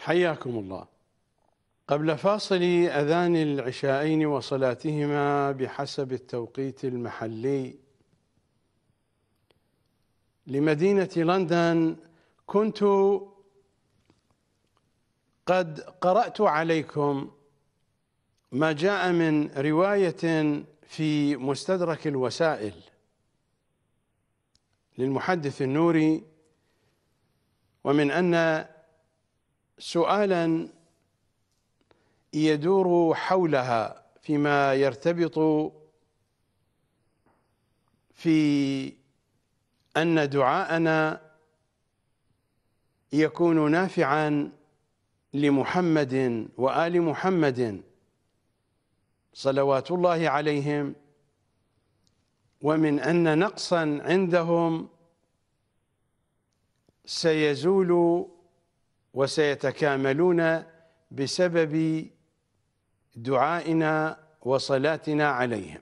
حياكم الله قبل فاصل أذان العشاءين وصلاتهما بحسب التوقيت المحلي لمدينة لندن كنت قد قرأت عليكم ما جاء من رواية في مستدرك الوسائل للمحدث النوري ومن أن سؤالا يدور حولها فيما يرتبط في أن دعاءنا يكون نافعا لمحمد وآل محمد صلوات الله عليهم ومن أن نقصا عندهم سيزول وسيتكاملون بسبب دعائنا وصلاتنا عليهم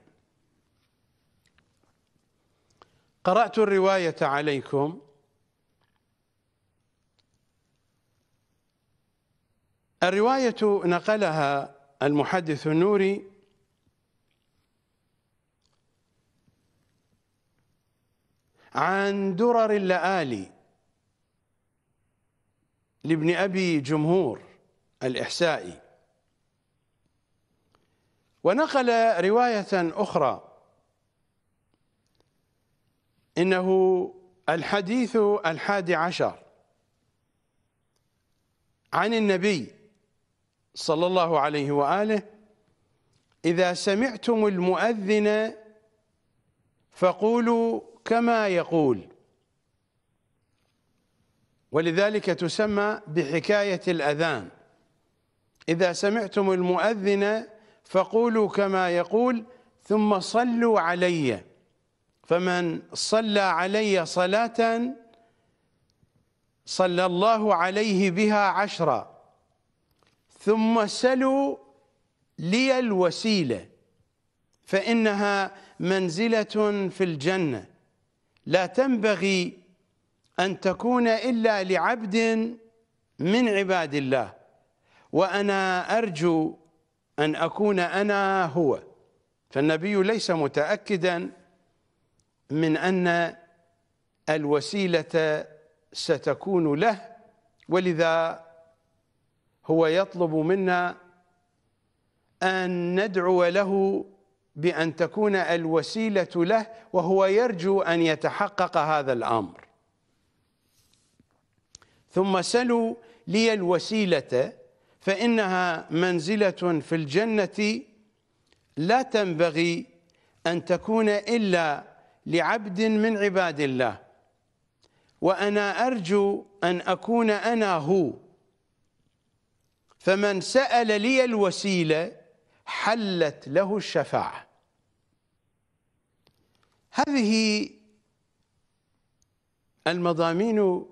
قرأت الرواية عليكم الرواية نقلها المحدث النوري عن درر اللآلي لابن أبي جمهور الإحسائي ونقل رواية أخرى إنه الحديث الحادي عشر عن النبي صلى الله عليه وآله إذا سمعتم المؤذن فقولوا كما يقول ولذلك تسمى بحكاية الأذان إذا سمعتم المؤذن فقولوا كما يقول ثم صلوا علي فمن صلى علي صلاة صلى الله عليه بها عشرا ثم سلوا لي الوسيلة فإنها منزلة في الجنة لا تنبغي أن تكون إلا لعبد من عباد الله وأنا أرجو أن أكون أنا هو فالنبي ليس متأكدا من أن الوسيلة ستكون له ولذا هو يطلب منا أن ندعو له بأن تكون الوسيلة له وهو يرجو أن يتحقق هذا الأمر ثم سلوا لي الوسيلة فإنها منزلة في الجنة لا تنبغي أن تكون إلا لعبد من عباد الله وأنا أرجو أن أكون أنا هو فمن سأل لي الوسيلة حلت له الشفاعة هذه المضامين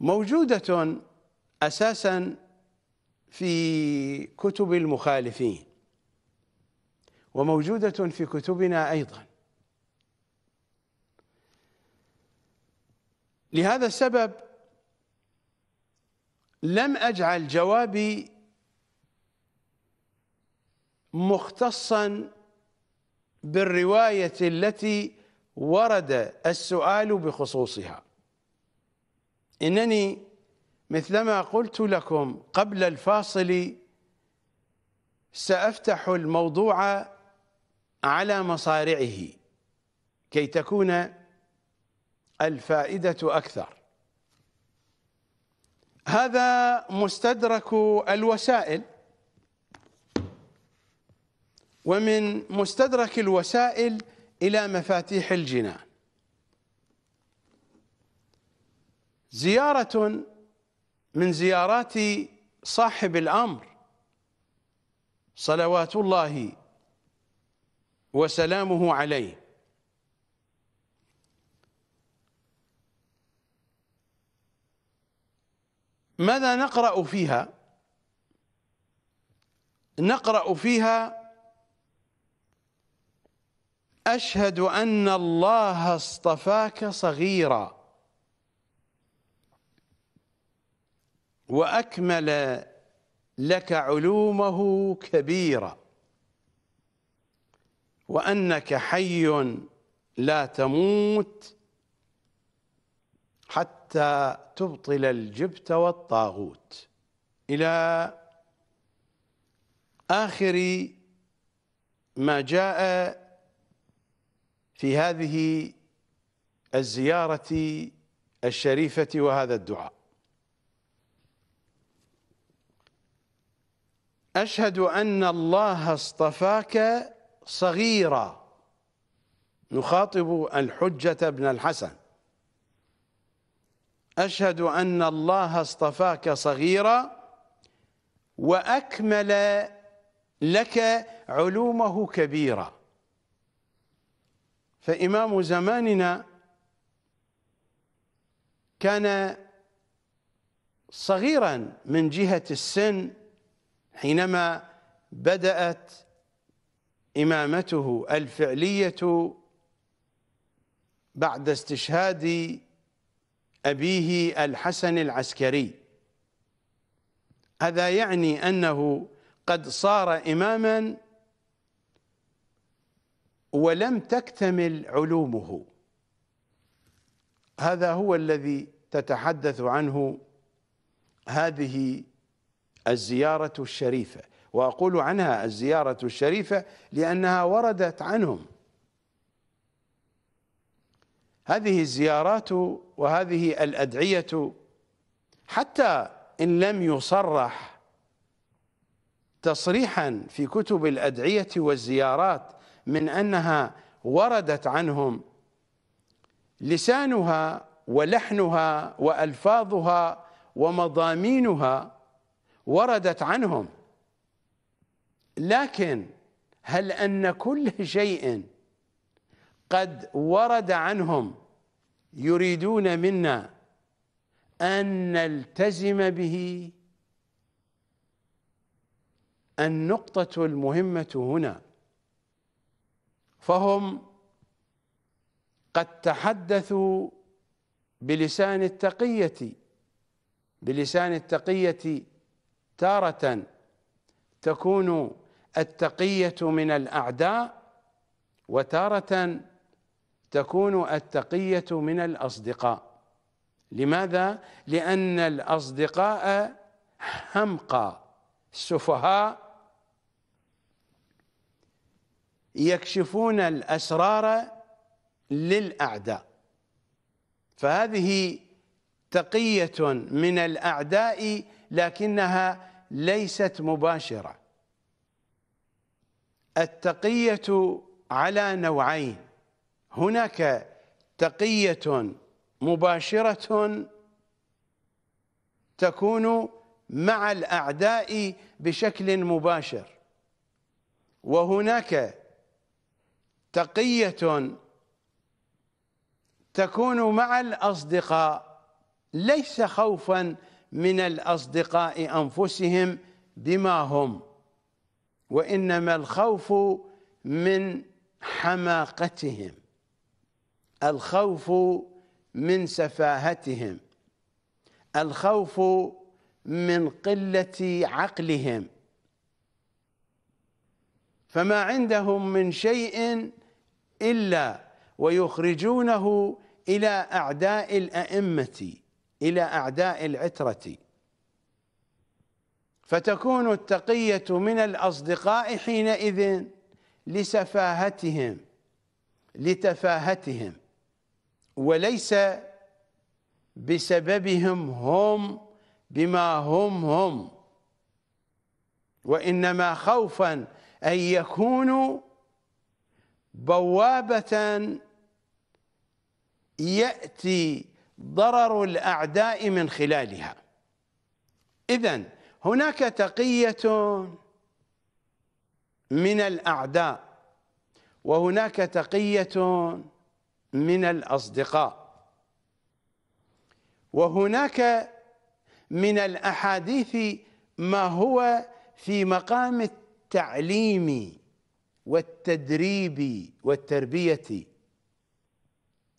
موجودة أساسا في كتب المخالفين وموجودة في كتبنا أيضا لهذا السبب لم أجعل جوابي مختصا بالرواية التي ورد السؤال بخصوصها إنني مثلما قلت لكم قبل الفاصل سأفتح الموضوع على مصارعه كي تكون الفائدة أكثر هذا مستدرك الوسائل ومن مستدرك الوسائل إلى مفاتيح الجنان زيارة من زيارات صاحب الأمر صلوات الله وسلامه عليه ماذا نقرأ فيها نقرأ فيها أشهد أن الله اصطفاك صغيراً وأكمل لك علومه كبيرة وأنك حي لا تموت حتى تبطل الجبت والطاغوت إلى آخر ما جاء في هذه الزيارة الشريفة وهذا الدعاء أشهد أن الله اصطفاك صغيرا نخاطب الحجة بن الحسن أشهد أن الله اصطفاك صغيرا وأكمل لك علومه كبيرا فإمام زماننا كان صغيرا من جهة السن حينما بدأت إمامته الفعلية بعد استشهاد أبيه الحسن العسكري هذا يعني أنه قد صار إماما ولم تكتمل علومه هذا هو الذي تتحدث عنه هذه الزيارة الشريفة وأقول عنها الزيارة الشريفة لأنها وردت عنهم هذه الزيارات وهذه الأدعية حتى إن لم يصرح تصريحا في كتب الأدعية والزيارات من أنها وردت عنهم لسانها ولحنها وألفاظها ومضامينها وردت عنهم لكن هل ان كل شيء قد ورد عنهم يريدون منا ان نلتزم به النقطه المهمه هنا فهم قد تحدثوا بلسان التقيه بلسان التقيه تارة تكون التقية من الأعداء وتارة تكون التقية من الأصدقاء لماذا؟ لأن الأصدقاء حمقى السفهاء يكشفون الأسرار للأعداء فهذه تقية من الأعداء لكنها ليست مباشرة التقية على نوعين هناك تقية مباشرة تكون مع الأعداء بشكل مباشر وهناك تقية تكون مع الأصدقاء ليس خوفاً من الأصدقاء أنفسهم بما هم وإنما الخوف من حماقتهم الخوف من سفاهتهم الخوف من قلة عقلهم فما عندهم من شيء إلا ويخرجونه إلى أعداء الأئمة إلى أعداء العترة فتكون التقية من الأصدقاء حينئذ لسفاهتهم لتفاهتهم وليس بسببهم هم بما هم هم وإنما خوفا أن يكونوا بوابة يأتي ضرر الأعداء من خلالها إذا هناك تقية من الأعداء وهناك تقية من الأصدقاء وهناك من الأحاديث ما هو في مقام التعليم والتدريب والتربية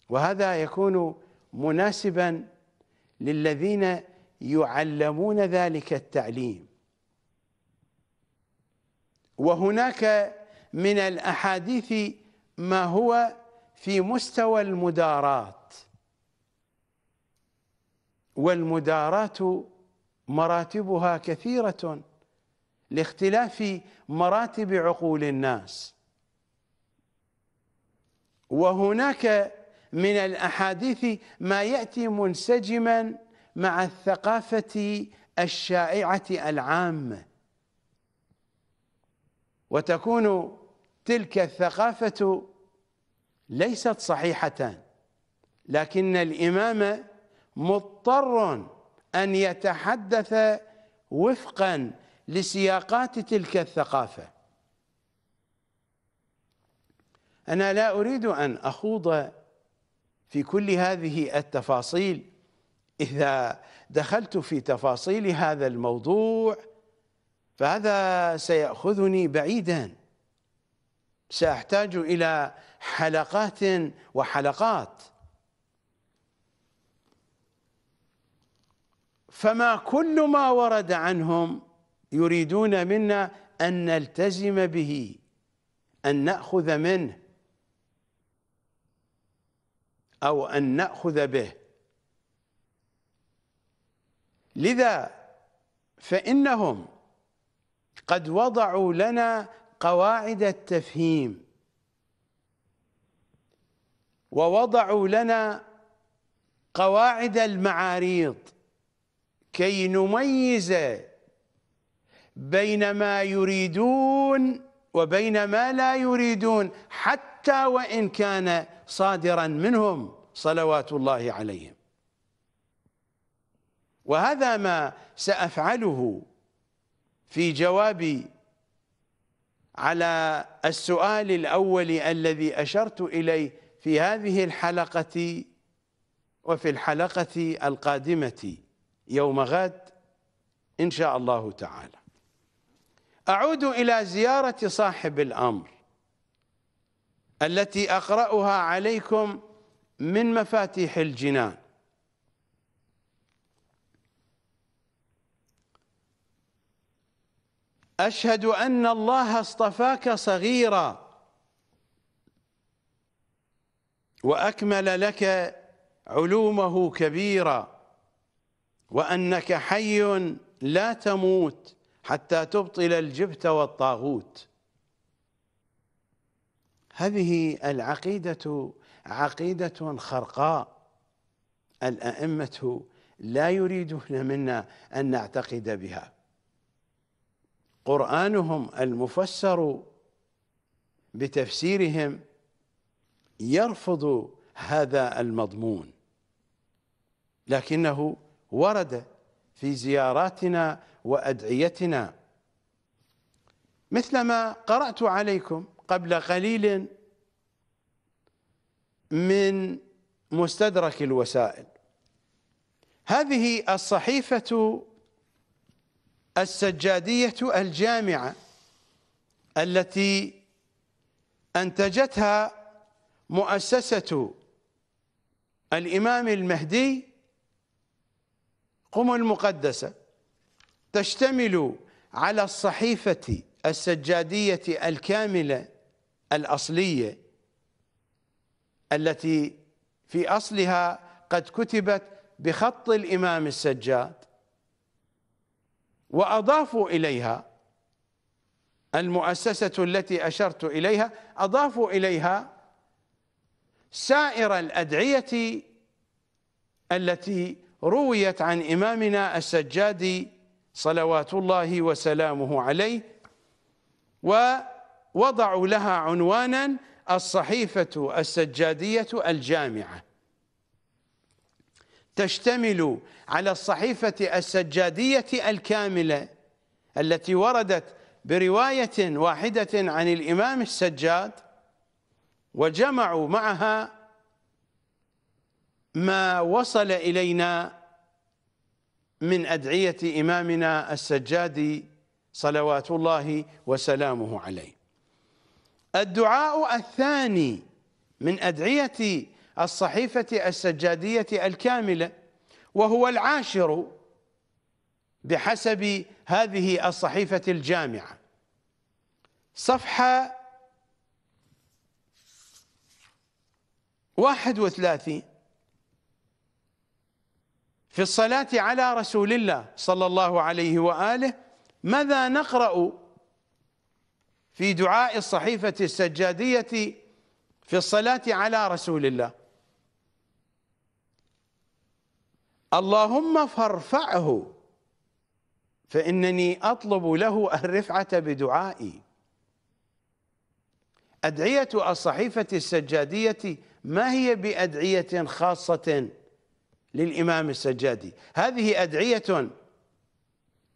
وهذا يكون مناسبا للذين يعلمون ذلك التعليم وهناك من الاحاديث ما هو في مستوى المدارات والمدارات مراتبها كثيره لاختلاف مراتب عقول الناس وهناك من الأحاديث ما يأتي منسجما مع الثقافة الشائعة العامة وتكون تلك الثقافة ليست صحيحة لكن الإمام مضطر أن يتحدث وفقا لسياقات تلك الثقافة أنا لا أريد أن أخوض في كل هذه التفاصيل إذا دخلت في تفاصيل هذا الموضوع فهذا سيأخذني بعيدا سأحتاج إلى حلقات وحلقات فما كل ما ورد عنهم يريدون منا أن نلتزم به أن نأخذ منه أو أن نأخذ به لذا فإنهم قد وضعوا لنا قواعد التفهيم ووضعوا لنا قواعد المعاريض كي نميز بين ما يريدون وبين ما لا يريدون حتى حتى وإن كان صادرا منهم صلوات الله عليهم وهذا ما سأفعله في جوابي على السؤال الأول الذي أشرت إليه في هذه الحلقة وفي الحلقة القادمة يوم غد إن شاء الله تعالى أعود إلى زيارة صاحب الأمر التي أقرأها عليكم من مفاتيح الجنان أشهد أن الله اصطفاك صغيرا وأكمل لك علومه كبيرا وأنك حي لا تموت حتى تبطل الجبت والطاغوت هذه العقيدة عقيدة خرقاء الأئمة لا يريدون منا أن نعتقد بها قرآنهم المفسر بتفسيرهم يرفض هذا المضمون لكنه ورد في زياراتنا وأدعيتنا مثلما قرأت عليكم قبل قليل من مستدرك الوسائل هذه الصحيفة السجادية الجامعة التي أنتجتها مؤسسة الإمام المهدي قم المقدسة تشتمل على الصحيفة السجادية الكاملة الأصلية التي في أصلها قد كتبت بخط الإمام السجاد وأضافوا إليها المؤسسة التي أشرت إليها أضافوا إليها سائر الأدعية التي رويت عن إمامنا السجاد صلوات الله وسلامه عليه و وضعوا لها عنوانا الصحيفة السجادية الجامعة تشتمل على الصحيفة السجادية الكاملة التي وردت برواية واحدة عن الإمام السجاد وجمعوا معها ما وصل إلينا من أدعية إمامنا السجادي صلوات الله وسلامه عليه الدعاء الثاني من أدعية الصحيفة السجادية الكاملة وهو العاشر بحسب هذه الصحيفة الجامعة صفحة 31 في الصلاة على رسول الله صلى الله عليه وآله ماذا نقرأ في دعاء الصحيفة السجادية في الصلاة على رسول الله اللهم فارفعه فإنني أطلب له الرفعة بدعائي أدعية الصحيفة السجادية ما هي بأدعية خاصة للإمام السجادي هذه أدعية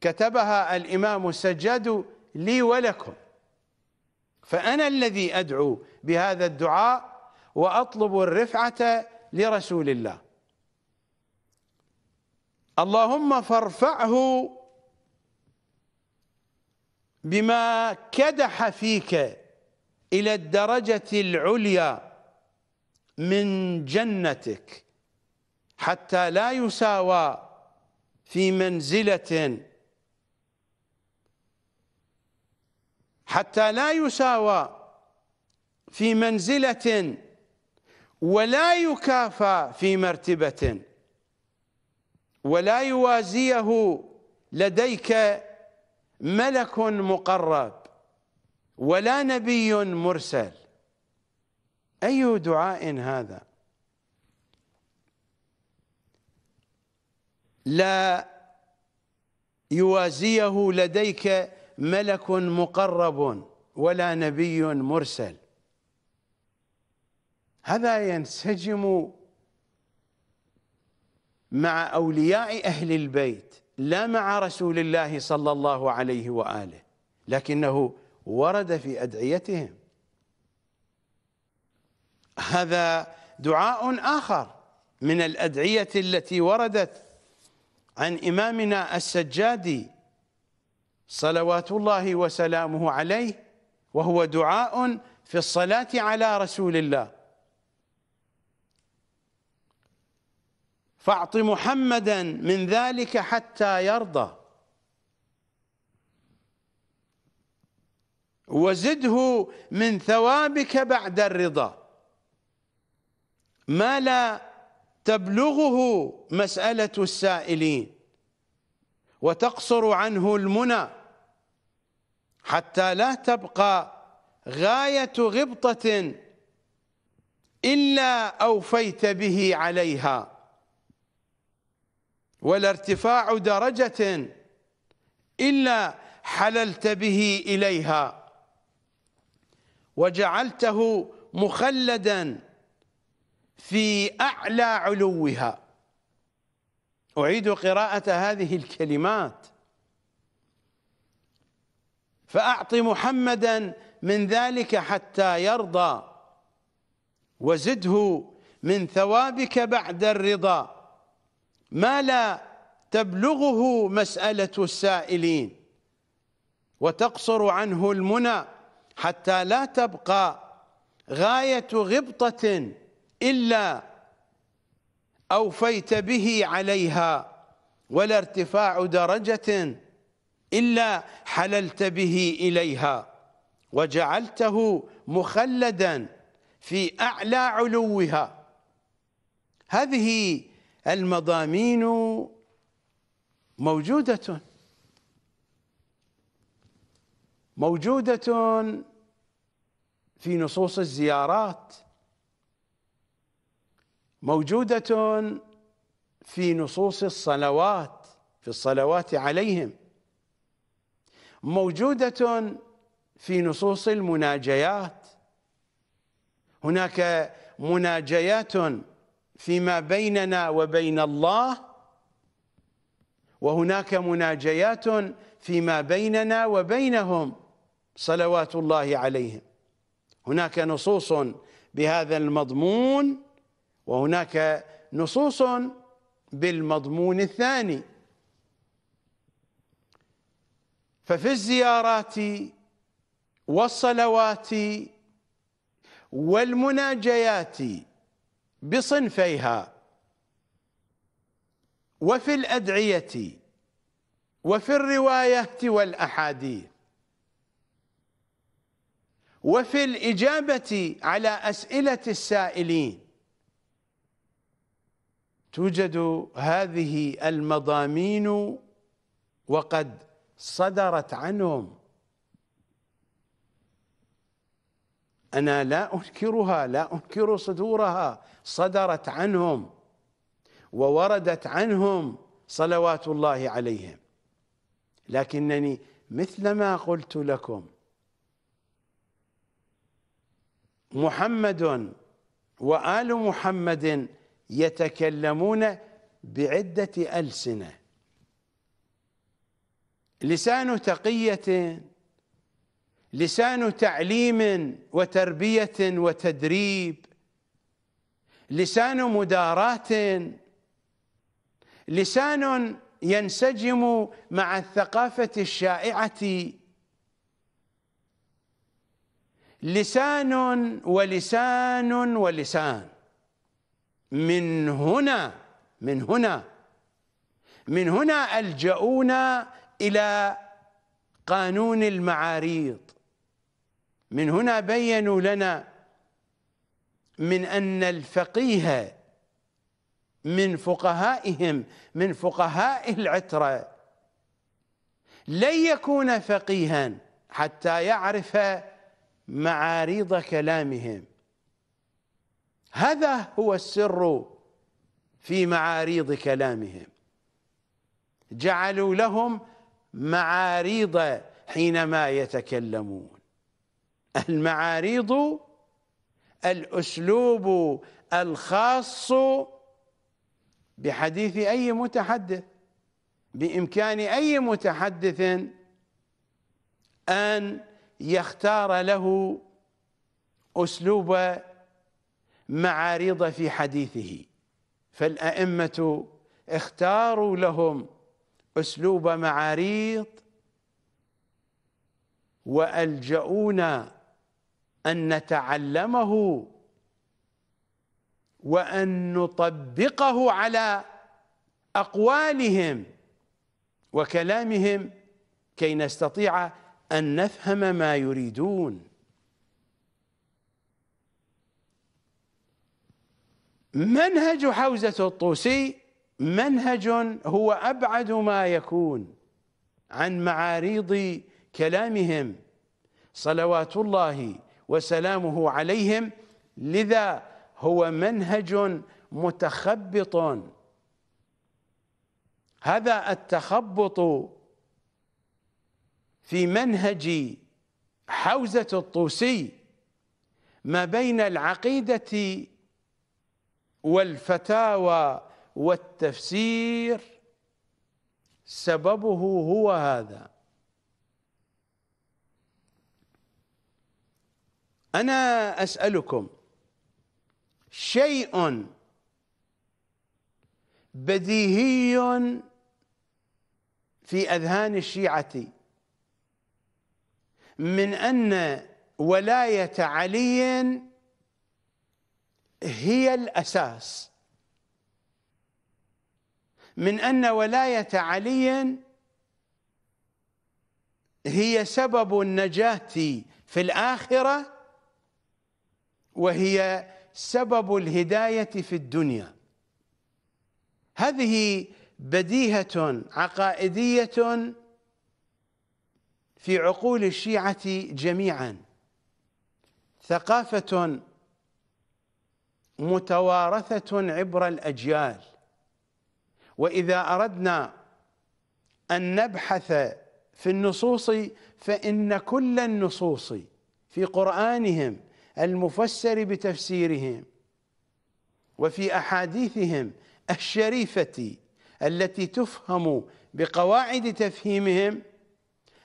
كتبها الإمام السجاد لي ولكم فأنا الذي أدعو بهذا الدعاء وأطلب الرفعة لرسول الله اللهم فارفعه بما كدح فيك إلى الدرجة العليا من جنتك حتى لا يساوى في منزلة حتى لا يساوى في منزلة ولا يكافى في مرتبة ولا يوازيه لديك ملك مقرب ولا نبي مرسل أي دعاء هذا لا يوازيه لديك ملك مقرب ولا نبي مرسل هذا ينسجم مع أولياء أهل البيت لا مع رسول الله صلى الله عليه وآله لكنه ورد في أدعيتهم هذا دعاء آخر من الأدعية التي وردت عن إمامنا السجادي صلوات الله وسلامه عليه وهو دعاء في الصلاة على رسول الله فاعط محمدا من ذلك حتى يرضى وزده من ثوابك بعد الرضا ما لا تبلغه مسألة السائلين وتقصر عنه المنى حتى لا تبقى غاية غبطة إلا أوفيت به عليها ولا ارتفاع درجة إلا حللت به إليها وجعلته مخلدا في أعلى علوها أعيد قراءة هذه الكلمات فأعط محمدا من ذلك حتى يرضى وزده من ثوابك بعد الرضا ما لا تبلغه مسألة السائلين وتقصر عنه المنى حتى لا تبقى غاية غبطة إلا أوفيت به عليها ولا ارتفاع درجة إلا حللت به إليها وجعلته مخلدا في أعلى علوها هذه المضامين موجودة موجودة في نصوص الزيارات موجودة في نصوص الصلوات في الصلوات عليهم موجودة في نصوص المناجيات هناك مناجيات فيما بيننا وبين الله وهناك مناجيات فيما بيننا وبينهم صلوات الله عليهم هناك نصوص بهذا المضمون وهناك نصوص بالمضمون الثاني ففي الزيارات والصلوات والمناجيات بصنفيها وفي الأدعية وفي الروايات والأحاديث وفي الإجابة على أسئلة السائلين توجد هذه المضامين وقد صدرت عنهم أنا لا أنكرها لا أنكر صدورها صدرت عنهم ووردت عنهم صلوات الله عليهم لكنني مثلما قلت لكم محمد وآل محمد يتكلمون بعدة ألسنة لسان تقية لسان تعليم وتربية وتدريب لسان مداراة لسان ينسجم مع الثقافة الشائعة لسان ولسان ولسان من هنا من هنا من هنا ألجؤونا إلى قانون المعاريض من هنا بينوا لنا من أن الفقيه من فقهائهم من فقهاء العترة لن يكون فقيها حتى يعرف معاريض كلامهم هذا هو السر في معاريض كلامهم جعلوا لهم معاريض حينما يتكلمون المعاريض الأسلوب الخاص بحديث أي متحدث بإمكان أي متحدث أن يختار له أسلوب معاريض في حديثه فالأئمة اختاروا لهم أسلوب معاريض وألجؤونا أن نتعلمه وأن نطبقه على أقوالهم وكلامهم كي نستطيع أن نفهم ما يريدون منهج حوزة الطوسي منهج هو أبعد ما يكون عن معاريض كلامهم صلوات الله وسلامه عليهم لذا هو منهج متخبط هذا التخبط في منهج حوزة الطوسي ما بين العقيدة والفتاوى والتفسير سببه هو هذا أنا أسألكم شيء بديهي في أذهان الشيعة من أن ولاية علي هي الأساس من أن ولاية علي هي سبب النجاة في الآخرة وهي سبب الهداية في الدنيا هذه بديهة عقائدية في عقول الشيعة جميعا ثقافة متوارثة عبر الأجيال وإذا أردنا أن نبحث في النصوص فإن كل النصوص في قرآنهم المفسر بتفسيرهم وفي أحاديثهم الشريفة التي تفهم بقواعد تفهيمهم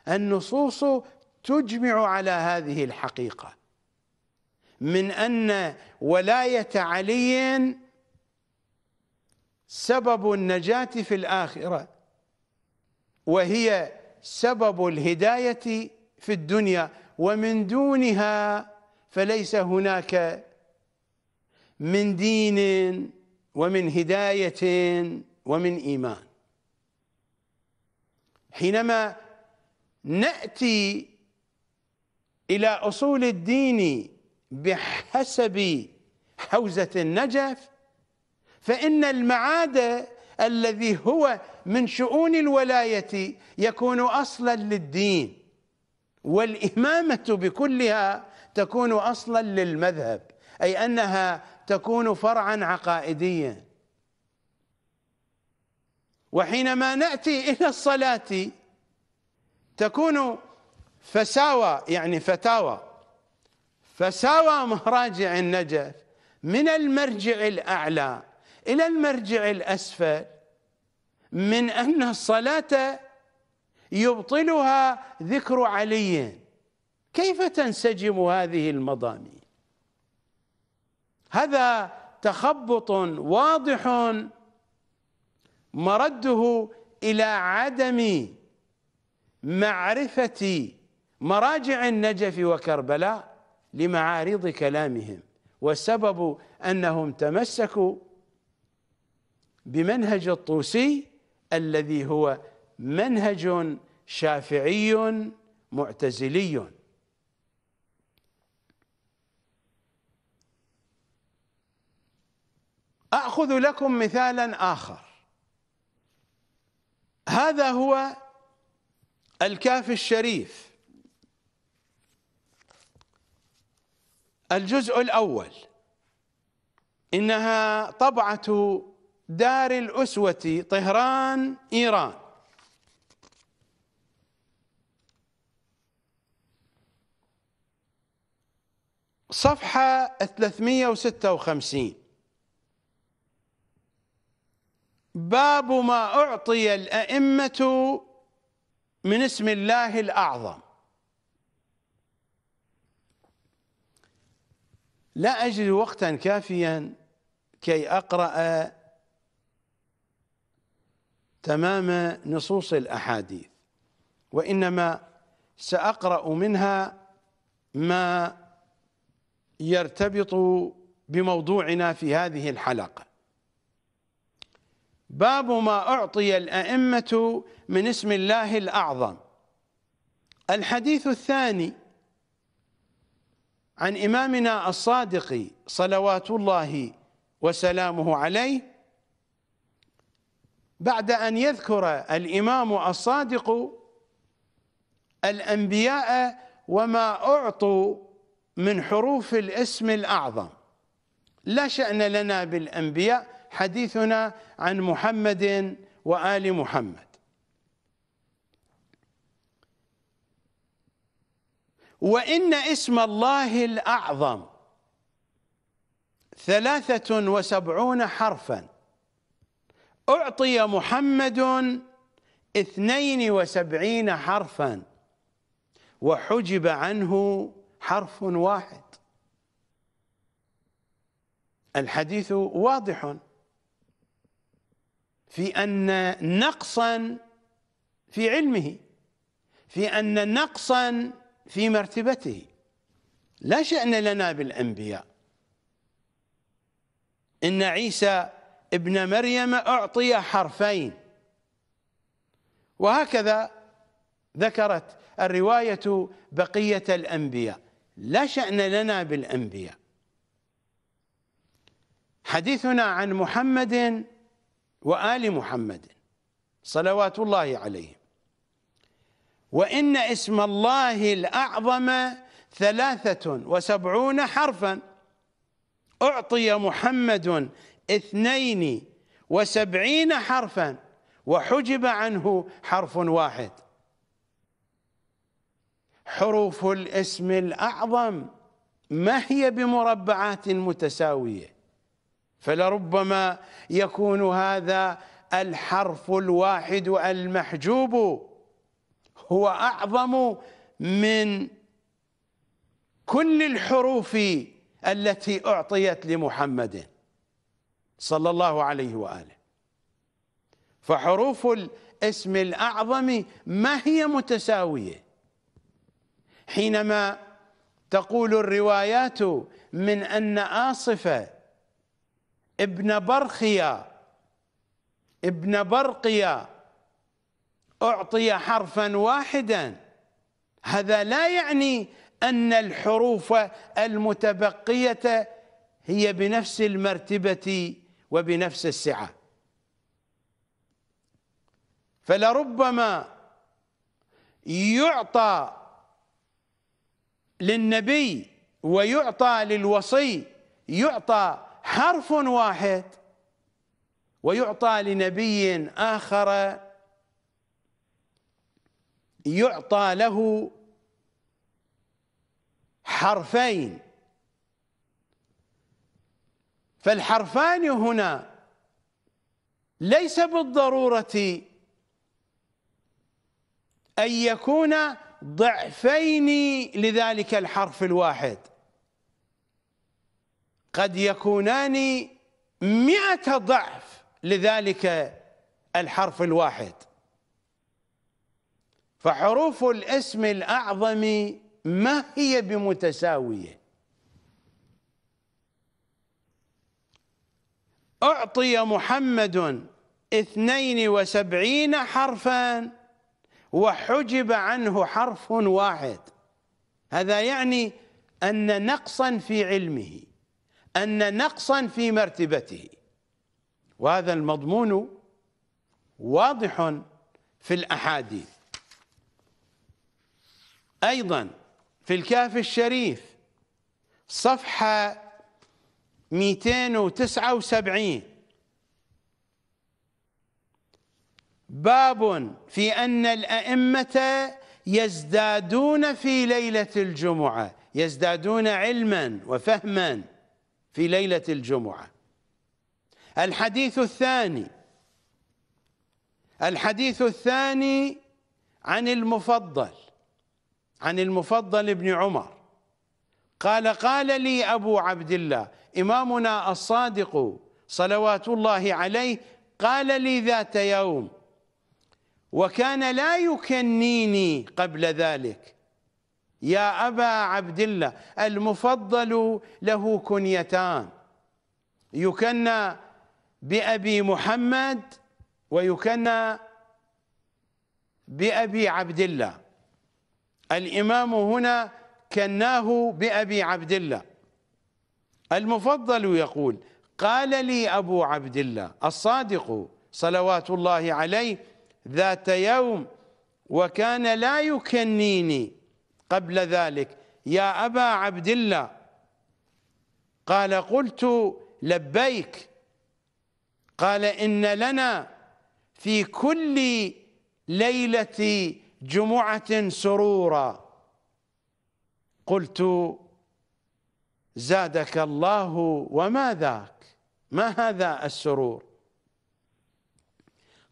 النصوص تجمع على هذه الحقيقه من أن ولاية علي سبب النجاة في الآخرة وهي سبب الهداية في الدنيا ومن دونها فليس هناك من دين ومن هداية ومن إيمان حينما نأتي إلى أصول الدين بحسب حوزة النجف فإن المعاد الذي هو من شؤون الولاية يكون أصلا للدين والإمامة بكلها تكون أصلا للمذهب أي أنها تكون فرعا عقائديا وحينما نأتي إلى الصلاة تكون فساوى يعني فتاوى فساوى مراجع النجف من المرجع الأعلى إلى المرجع الأسفل من أن الصلاة يبطلها ذكر علي كيف تنسجم هذه المضامين هذا تخبط واضح مرده إلى عدم معرفة مراجع النجف وكربلاء لمعارض كلامهم والسبب أنهم تمسكوا بمنهج الطوسي الذي هو منهج شافعي معتزلي أخذ لكم مثالا آخر هذا هو الكافي الشريف الجزء الأول إنها طبعة دار الأسوة طهران إيران صفحة 356 باب ما أعطي الأئمة من اسم الله الأعظم لا أجد وقتا كافيا كي أقرأ تمام نصوص الأحاديث وإنما سأقرأ منها ما يرتبط بموضوعنا في هذه الحلقة باب ما أعطي الأئمة من اسم الله الأعظم الحديث الثاني عن إمامنا الصادق صلوات الله وسلامه عليه بعد أن يذكر الإمام الصادق الأنبياء وما أعطوا من حروف الاسم الأعظم لا شأن لنا بالأنبياء حديثنا عن محمد وآل محمد وإن اسم الله الأعظم ثلاثة وسبعون حرفا أعطي محمد اثنين وسبعين حرفا وحجب عنه حرف واحد الحديث واضح في أن نقصا في علمه في أن نقصا في مرتبته لا شأن لنا بالأنبياء إن عيسى ابن مريم أعطي حرفين وهكذا ذكرت الرواية بقية الأنبياء لا شأن لنا بالأنبياء حديثنا عن محمد وآل محمد صلوات الله عليهم وإن اسم الله الأعظم ثلاثة وسبعون حرفا أعطي محمد اثنين وسبعين حرفا وحجب عنه حرف واحد حروف الاسم الأعظم ما هي بمربعات متساوية فلربما يكون هذا الحرف الواحد المحجوب هو أعظم من كل الحروف التي أعطيت لمحمد صلى الله عليه وآله فحروف الاسم الأعظم ما هي متساوية حينما تقول الروايات من أن آصف ابن برخيا ابن برقيا أعطي حرفا واحدا هذا لا يعني أن الحروف المتبقية هي بنفس المرتبة وبنفس السعة فلربما يعطى للنبي ويعطى للوصي يعطى حرف واحد ويعطى لنبي آخر يعطى له حرفين فالحرفان هنا ليس بالضرورة أن يكون ضعفين لذلك الحرف الواحد قد يكونان مئة ضعف لذلك الحرف الواحد فحروف الاسم الأعظم ما هي بمتساوية أعطي محمد اثنين وسبعين حرفا وحجب عنه حرف واحد هذا يعني أن نقصا في علمه أن نقصا في مرتبته وهذا المضمون واضح في الأحاديث أيضا في الكهف الشريف صفحة 279 باب في أن الأئمة يزدادون في ليلة الجمعة يزدادون علما وفهما في ليلة الجمعة الحديث الثاني الحديث الثاني عن المفضل عن المفضل بن عمر قال قال لي أبو عبد الله إمامنا الصادق صلوات الله عليه قال لي ذات يوم وكان لا يكنيني قبل ذلك يا أبا عبد الله المفضل له كنيتان يكنى بأبي محمد ويكنى بأبي عبد الله الإمام هنا كناه بأبي عبد الله المفضل يقول قال لي أبو عبد الله الصادق صلوات الله عليه ذات يوم وكان لا يكنيني قبل ذلك يا أبا عبد الله قال قلت لبيك قال إن لنا في كل ليلة جمعة سرورا قلت زادك الله وما ذاك ما هذا السرور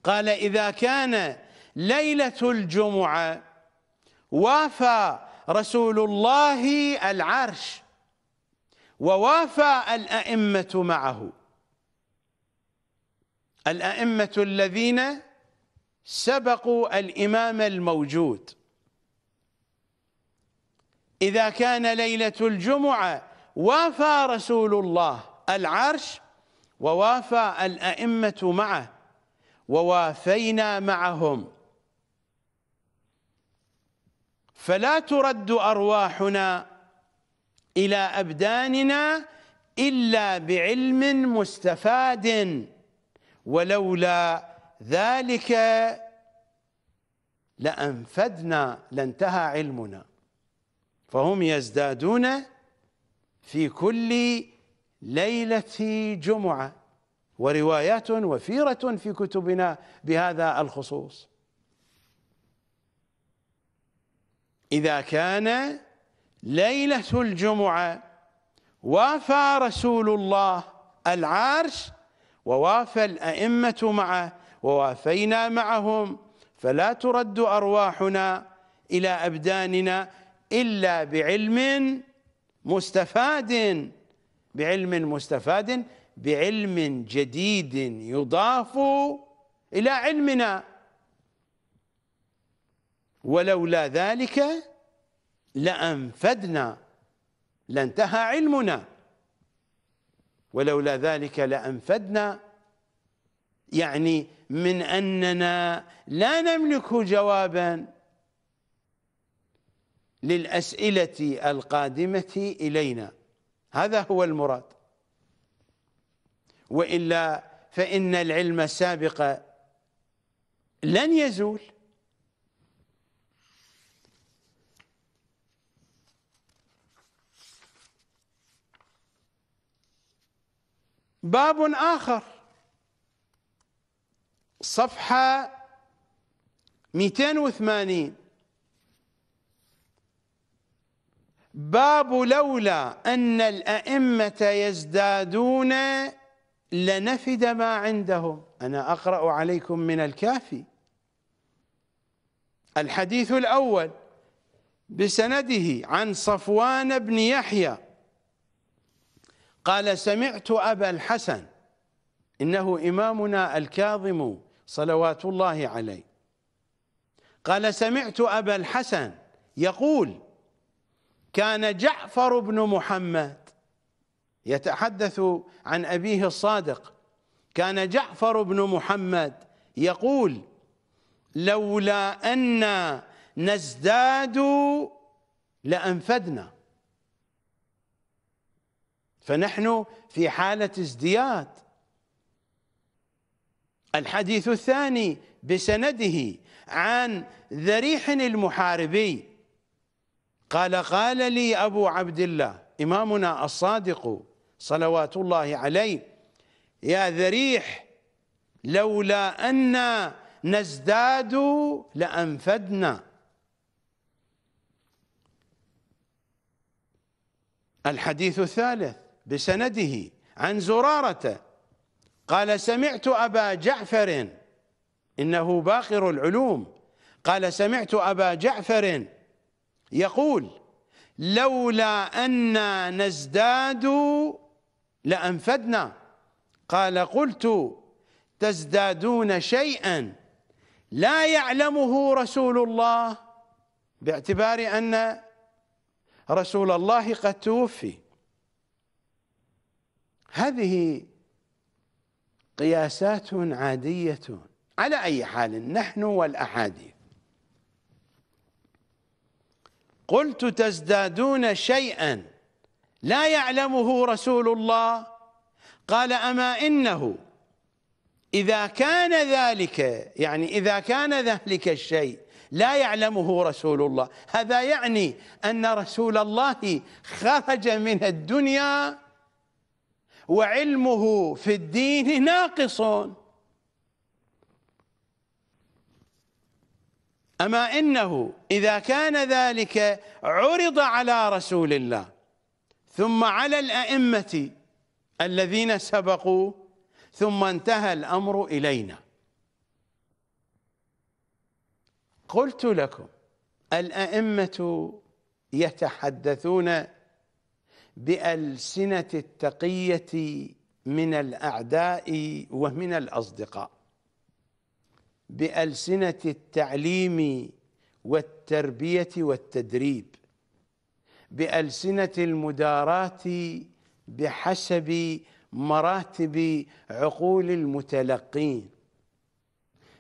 قال إذا كان ليلة الجمعة وافى رسول الله العرش ووافى الأئمة معه الأئمة الذين سبقوا الإمام الموجود إذا كان ليلة الجمعة وافى رسول الله العرش ووافى الأئمة معه ووافينا معهم فلا ترد أرواحنا إلى أبداننا إلا بعلم مستفاد ولولا ذلك لأنفدنا لانتهى علمنا فهم يزدادون في كل ليلة جمعة وروايات وفيرة في كتبنا بهذا الخصوص إذا كان ليلة الجمعة وافى رسول الله العرش ووافى الأئمة معه ووافينا معهم فلا ترد أرواحنا إلى أبداننا إلا بعلم مستفاد بعلم مستفاد بعلم جديد يضاف إلى علمنا ولولا ذلك لأنفدنا لانتهى علمنا ولولا ذلك لأنفدنا يعني من أننا لا نملك جوابا للأسئلة القادمة إلينا هذا هو المراد وإلا فإن العلم السابق لن يزول باب آخر صفحة 280 باب لولا أن الأئمة يزدادون لنفد ما عندهم أنا أقرأ عليكم من الكافي الحديث الأول بسنده عن صفوان بن يحيى قال سمعت أبا الحسن إنه إمامنا الكاظم صلوات الله عليه قال سمعت أبا الحسن يقول كان جعفر بن محمد يتحدث عن أبيه الصادق كان جعفر بن محمد يقول لولا أن نزداد لأنفدنا فنحن في حالة ازدياد الحديث الثاني بسنده عن ذريح المحاربي قال قال لي أبو عبد الله إمامنا الصادق صلوات الله عليه يا ذريح لولا أن نزداد لأنفدنا الحديث الثالث بسنده عن زرارة قال سمعت أبا جعفر إنه باقر العلوم قال سمعت أبا جعفر يقول لولا أنا نزداد لأنفدنا قال قلت تزدادون شيئا لا يعلمه رسول الله باعتبار أن رسول الله قد توفي هذه قياسات عادية على أي حال نحن والأحاديث قلت تزدادون شيئا لا يعلمه رسول الله قال أما إنه إذا كان ذلك يعني إذا كان ذلك الشيء لا يعلمه رسول الله هذا يعني أن رسول الله خرج من الدنيا وعلمه في الدين ناقص أما إنه إذا كان ذلك عرض على رسول الله ثم على الأئمة الذين سبقوا ثم انتهى الأمر إلينا قلت لكم الأئمة يتحدثون بألسنة التقية من الأعداء ومن الأصدقاء بألسنة التعليم والتربية والتدريب بألسنة المداراة بحسب مراتب عقول المتلقين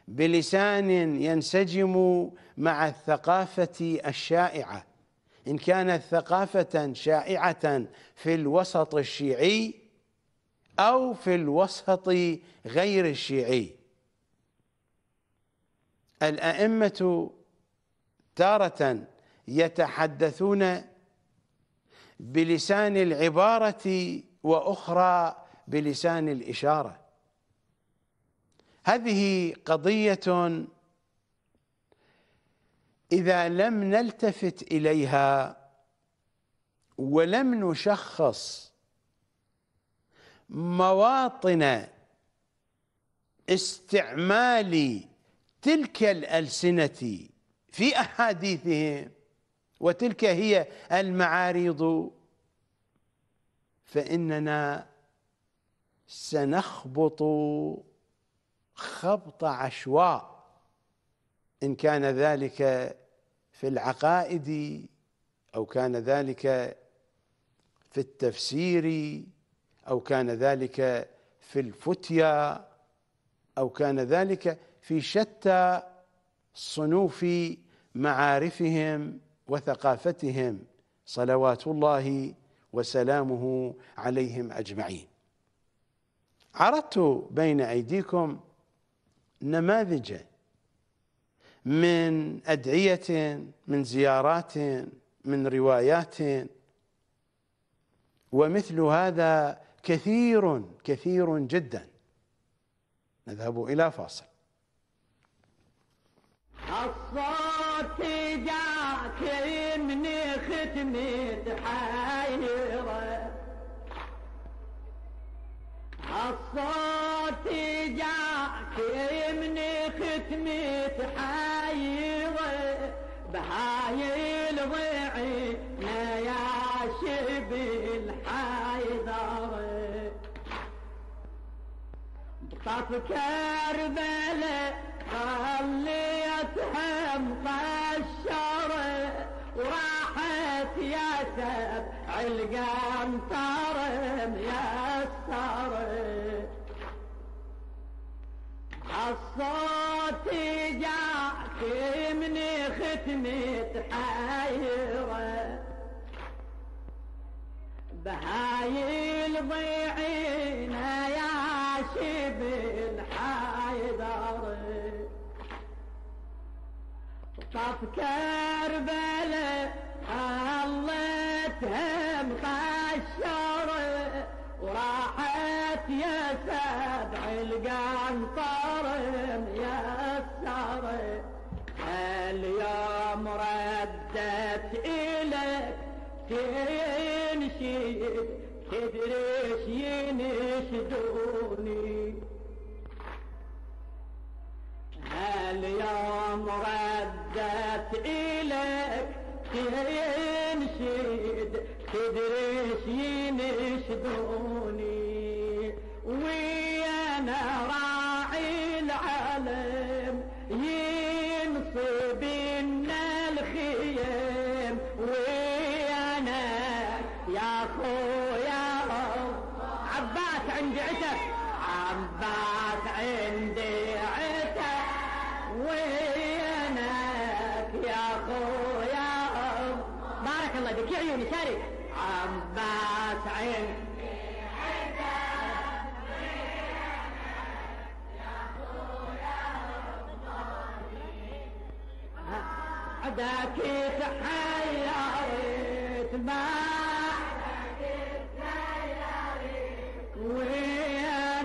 بلسان ينسجم مع الثقافة الشائعة إن كانت ثقافة شائعة في الوسط الشيعي أو في الوسط غير الشيعي الأئمة تارة يتحدثون بلسان العبارة وأخرى بلسان الإشارة هذه قضية إذا لم نلتفت إليها ولم نشخص مواطن استعمال تلك الألسنة في أحاديثهم وتلك هي المعاريض فإننا سنخبط خبط عشواء إن كان ذلك في العقائد أو كان ذلك في التفسير أو كان ذلك في الفتيا أو كان ذلك في شتى صنوف معارفهم وثقافتهم صلوات الله وسلامه عليهم أجمعين عرضت بين أيديكم نماذج من أدعية من زيارات من روايات ومثل هذا كثير كثير جدا نذهب إلى فاصل الصوت جاك من ختمي الصوت جاء من ختمة حيضة بهاي الضعينة يا شبي الحيدر بطف كربلة خليتها مقشرة علقان طارم يا الطارم الصوت جاك من ختمي تحيرة بهاي الضيعينة يا شبل حيدر طف كربله الله تمطى وراحت يا سبع القنطر ميسر اليوم ردت إليك تنشد تدريش ينشدوني اليوم ردت إليك ينشد تدريش ينشدوني ويا راعي العالم ينصد ارجعي ونساري عباس عين عداك تحيرت ما عداك تحيرت ويا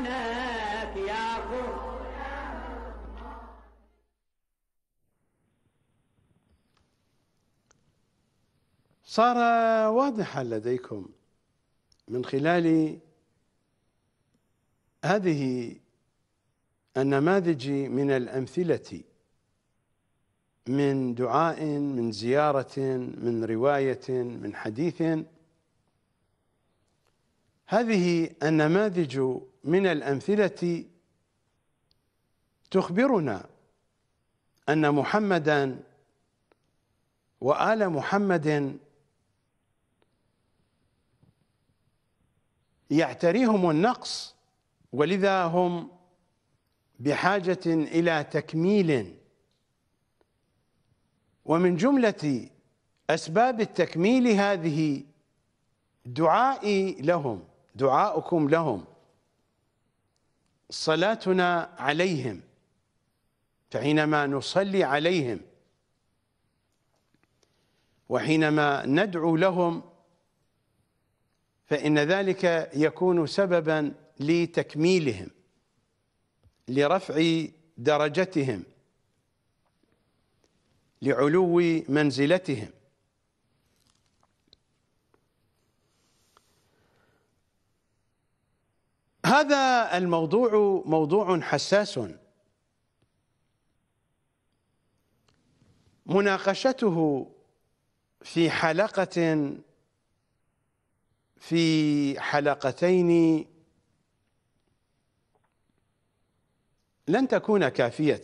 صار واضحا لديكم من خلال هذه النماذج من الأمثلة من دعاء من زيارة من رواية من حديث هذه النماذج من الأمثلة تخبرنا أن محمدا وآل محمد يعتريهم النقص ولذا هم بحاجة إلى تكميل ومن جملة أسباب التكميل هذه دعائي لهم دعاؤكم لهم صلاتنا عليهم فحينما نصلي عليهم وحينما ندعو لهم فإن ذلك يكون سببا لتكميلهم لرفع درجتهم لعلو منزلتهم هذا الموضوع موضوع حساس مناقشته في حلقه في حلقتين لن تكون كافية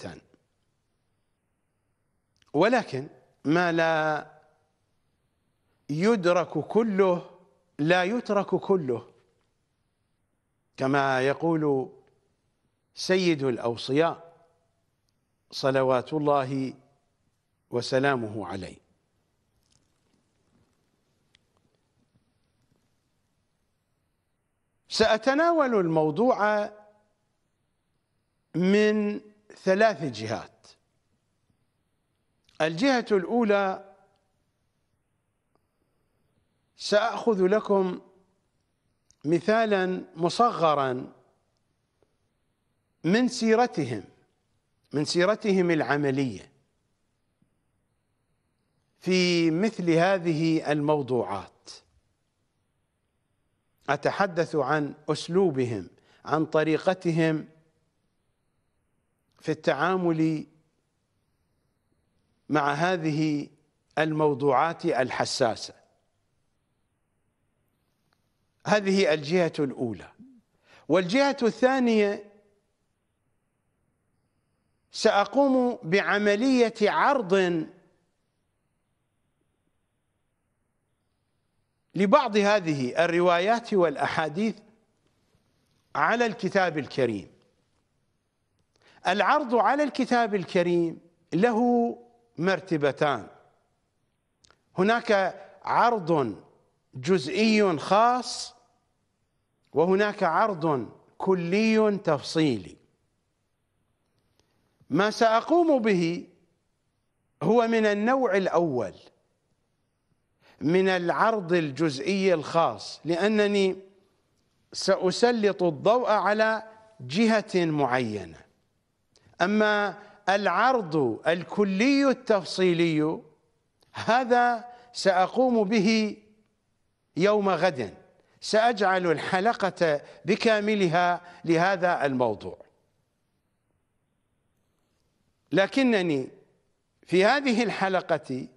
ولكن ما لا يدرك كله لا يترك كله كما يقول سيد الأوصياء صلوات الله وسلامه عليه سأتناول الموضوع من ثلاث جهات الجهة الأولى سأخذ لكم مثالا مصغرا من سيرتهم من سيرتهم العملية في مثل هذه الموضوعات أتحدث عن أسلوبهم عن طريقتهم في التعامل مع هذه الموضوعات الحساسة هذه الجهة الأولى والجهة الثانية سأقوم بعملية عرض لبعض هذه الروايات والأحاديث على الكتاب الكريم العرض على الكتاب الكريم له مرتبتان هناك عرض جزئي خاص وهناك عرض كلي تفصيلي ما سأقوم به هو من النوع الأول من العرض الجزئي الخاص لأنني سأسلط الضوء على جهة معينة أما العرض الكلي التفصيلي هذا سأقوم به يوم غد سأجعل الحلقة بكاملها لهذا الموضوع لكنني في هذه الحلقة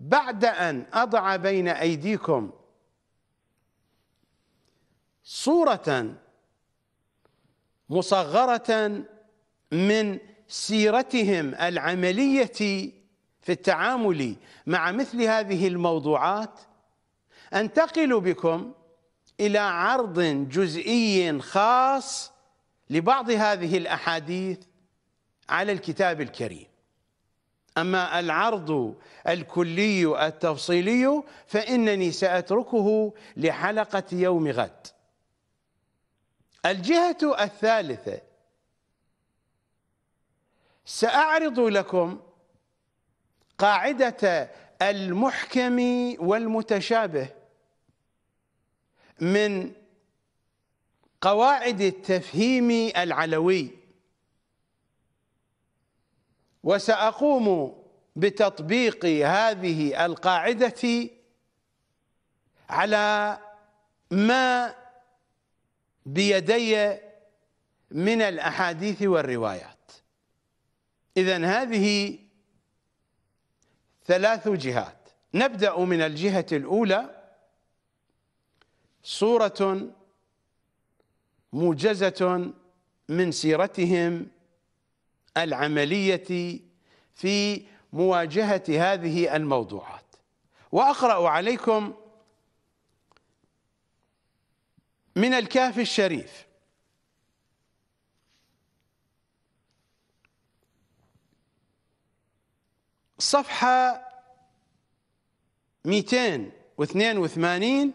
بعد أن أضع بين أيديكم صورة مصغرة من سيرتهم العملية في التعامل مع مثل هذه الموضوعات أنتقل بكم إلى عرض جزئي خاص لبعض هذه الأحاديث على الكتاب الكريم أما العرض الكلي التفصيلي فإنني سأتركه لحلقة يوم غد الجهة الثالثة سأعرض لكم قاعدة المحكم والمتشابه من قواعد التفهيم العلوي وسأقوم بتطبيق هذه القاعدة على ما بيدي من الأحاديث والروايات إذا هذه ثلاث جهات نبدأ من الجهة الأولى صورة موجزة من سيرتهم العملية في مواجهة هذه الموضوعات وأقرأ عليكم من الكهف الشريف صفحة 282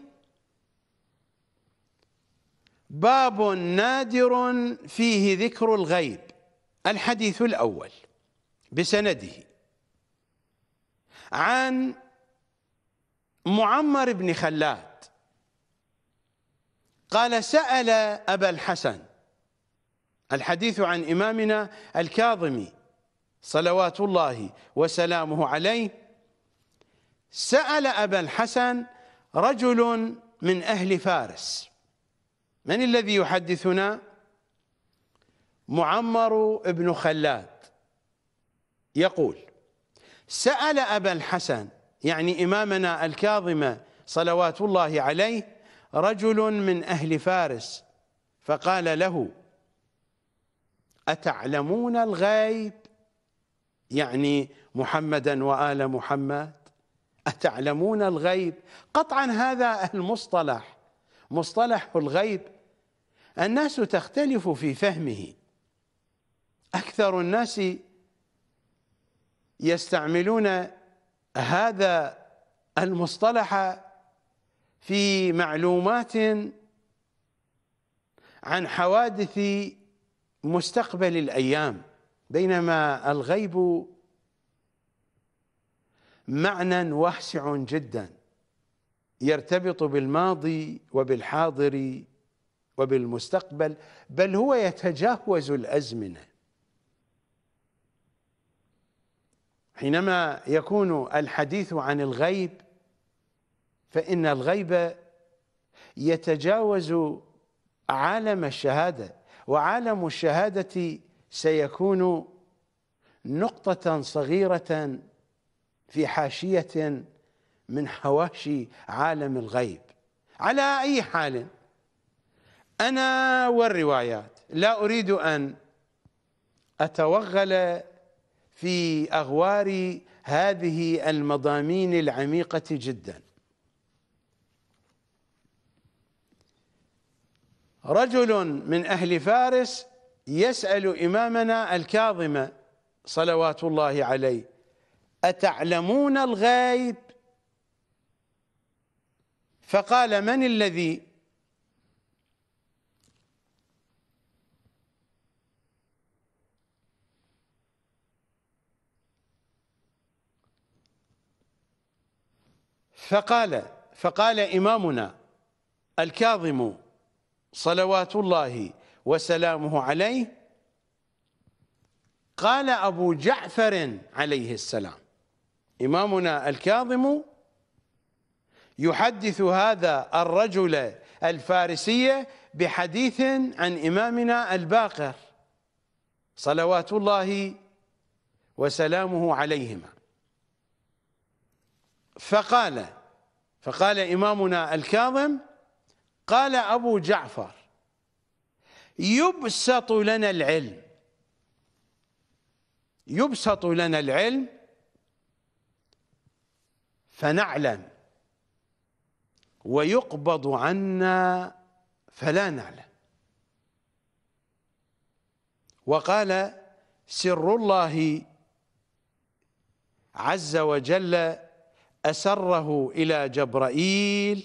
باب نادر فيه ذكر الغيب الحديث الأول بسنده عن معمر بن خلاد قال سأل أبا الحسن الحديث عن إمامنا الكاظمي صلوات الله وسلامه عليه سأل أبا الحسن رجل من أهل فارس من الذي يحدثنا معمر بن خلاد يقول سأل أبا الحسن يعني إمامنا الكاظم صلوات الله عليه رجل من أهل فارس فقال له أتعلمون الغيب يعني محمدا وآل محمد أتعلمون الغيب قطعا هذا المصطلح مصطلح الغيب الناس تختلف في فهمه أكثر الناس يستعملون هذا المصطلح في معلومات عن حوادث مستقبل الأيام بينما الغيب معنى واسع جدا يرتبط بالماضي وبالحاضر وبالمستقبل بل هو يتجاوز الأزمنة حينما يكون الحديث عن الغيب فإن الغيب يتجاوز عالم الشهادة وعالم الشهادة سيكون نقطة صغيرة في حاشية من حواشي عالم الغيب على أي حال أنا والروايات لا أريد أن أتوغل في أغوار هذه المضامين العميقة جدا رجل من أهل فارس يسأل إمامنا الكاظم صلوات الله عليه أتعلمون الغيب فقال من الذي فقال فقال إمامنا الكاظم صلوات الله وسلامه عليه قال أبو جعفر عليه السلام إمامنا الكاظم يحدث هذا الرجل الفارسية بحديث عن إمامنا الباقر صلوات الله وسلامه عليهما فقال فقال إمامنا الكاظم قال أبو جعفر يبسط لنا العلم يبسط لنا العلم فنعلم ويقبض عنا فلا نعلم وقال سر الله عز وجل أسره إلى جبرائيل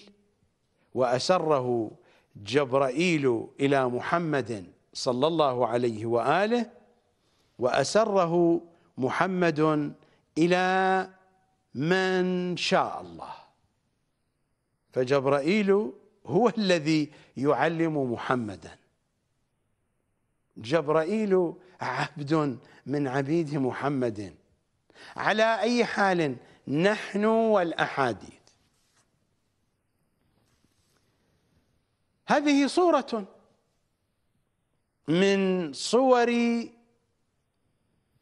وأسره جبرائيل إلى محمد صلى الله عليه وآله وأسره محمد إلى من شاء الله فجبرائيل هو الذي يعلم محمدا جبرائيل عبد من عبيد محمد على أي حال نحن والأحاديث هذه صورة من صور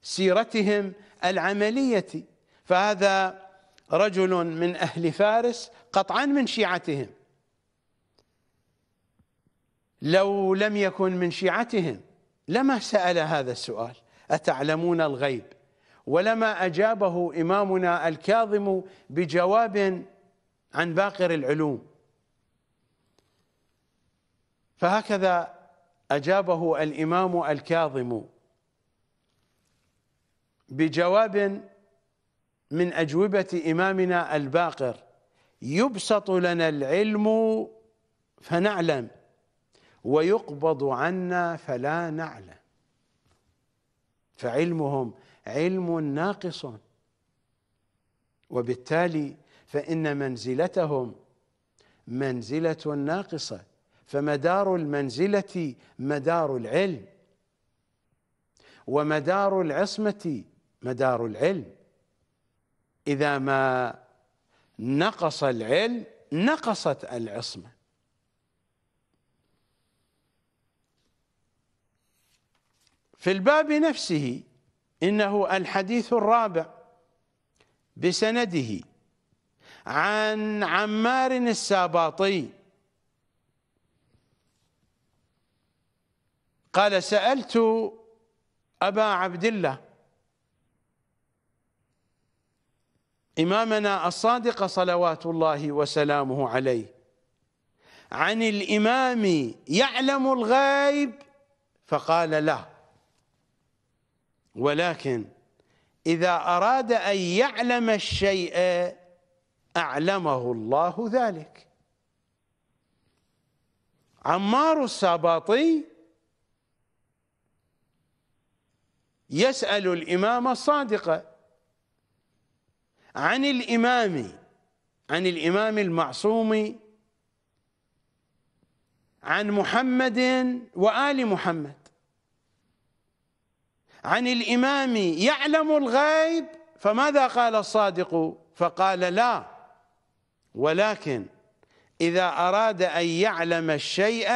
سيرتهم العملية فهذا رجل من أهل فارس قطعا من شيعتهم لو لم يكن من شيعتهم لما سأل هذا السؤال أتعلمون الغيب ولما أجابه إمامنا الكاظم بجواب عن باقر العلوم فهكذا أجابه الإمام الكاظم بجواب من أجوبة إمامنا الباقر يبسط لنا العلم فنعلم ويقبض عنا فلا نعلم فعلمهم علم ناقص وبالتالي فإن منزلتهم منزلة ناقصة فمدار المنزلة مدار العلم ومدار العصمة مدار العلم إذا ما نقص العلم نقصت العصمة في الباب نفسه إنه الحديث الرابع بسنده عن عمار الساباطي قال سألت أبا عبد الله إمامنا الصادق صلوات الله وسلامه عليه عن الإمام يعلم الغيب فقال له ولكن إذا أراد أن يعلم الشيء أعلمه الله ذلك عمار الساباطي يسأل الإمام الصادق عن الإمام عن الإمام المعصوم عن محمد وآل محمد عن الإمام يعلم الغيب فماذا قال الصادق فقال لا ولكن إذا أراد أن يعلم الشيء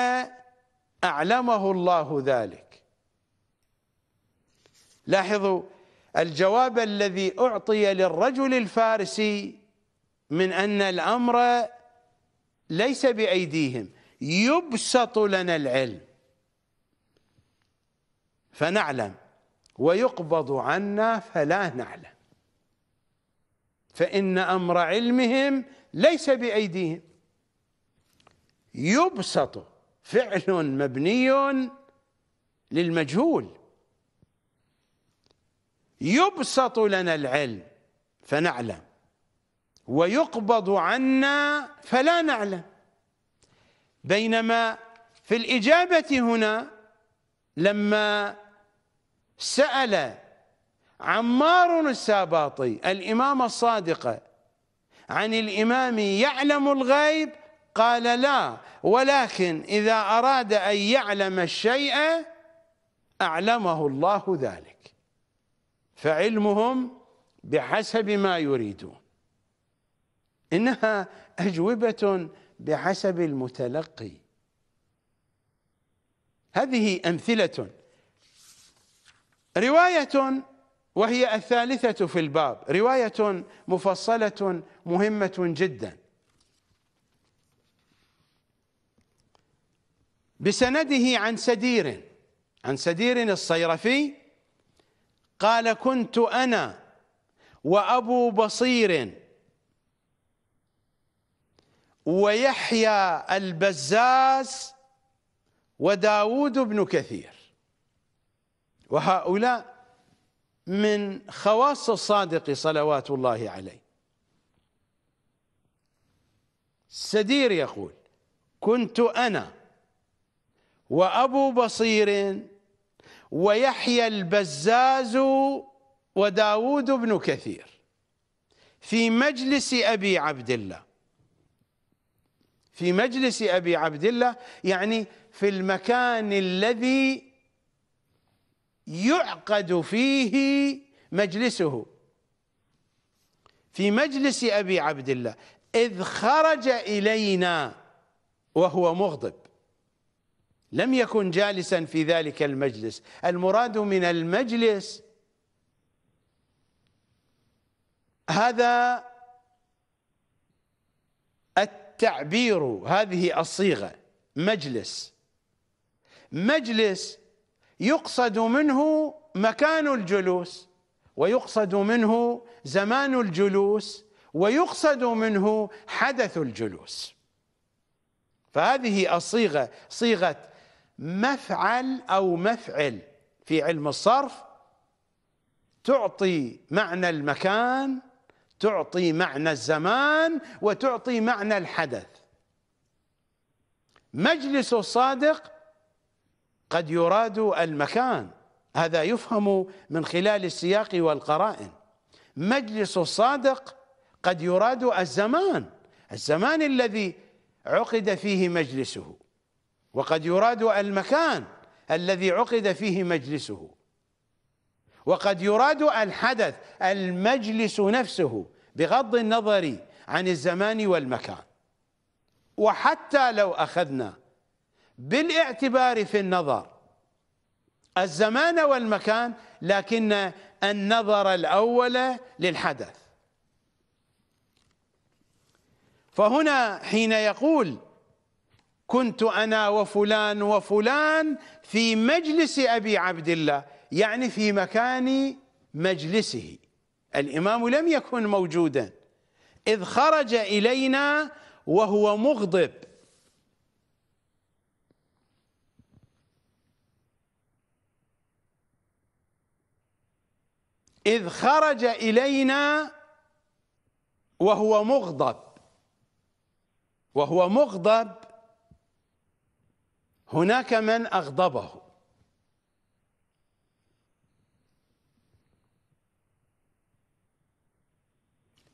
أعلمه الله ذلك لاحظوا الجواب الذي أعطي للرجل الفارسي من أن الأمر ليس بأيديهم يبسط لنا العلم فنعلم ويقبض عنا فلا نعلم فإن أمر علمهم ليس بأيديهم يبسط فعل مبني للمجهول يبسط لنا العلم فنعلم ويقبض عنا فلا نعلم بينما في الإجابة هنا لما سأل عمار الساباطي الإمام الصادق عن الإمام يعلم الغيب قال لا ولكن إذا أراد أن يعلم الشيء أعلمه الله ذلك فعلمهم بحسب ما يريدون إنها أجوبة بحسب المتلقي هذه أمثلة رواية وهي الثالثة في الباب رواية مفصلة مهمة جدا بسنده عن سدير عن سدير الصيرفي قال كنت أنا وأبو بصير ويحيى البزاز وداود بن كثير وهؤلاء من خواص الصادق صلوات الله عليه سدير يقول كنت أنا وأبو بصير ويحيى البزاز وداود بن كثير في مجلس أبي عبد الله في مجلس أبي عبد الله يعني في المكان الذي يعقد فيه مجلسه في مجلس أبي عبد الله إذ خرج إلينا وهو مغضب لم يكن جالسا في ذلك المجلس المراد من المجلس هذا التعبير هذه الصيغة مجلس مجلس يقصد منه مكان الجلوس ويقصد منه زمان الجلوس ويقصد منه حدث الجلوس فهذه الصيغه صيغه مفعل او مفعل في علم الصرف تعطي معنى المكان تعطي معنى الزمان وتعطي معنى الحدث مجلس الصادق قد يراد المكان هذا يفهم من خلال السياق والقرائن مجلس الصادق قد يراد الزمان الزمان الذي عقد فيه مجلسه وقد يراد المكان الذي عقد فيه مجلسه وقد يراد الحدث المجلس نفسه بغض النظر عن الزمان والمكان وحتى لو اخذنا بالاعتبار في النظر الزمان والمكان لكن النظر الأول للحدث فهنا حين يقول كنت أنا وفلان وفلان في مجلس أبي عبد الله يعني في مكان مجلسه الإمام لم يكن موجودا إذ خرج إلينا وهو مغضب إذ خرج إلينا وهو مغضب وهو مغضب هناك من أغضبه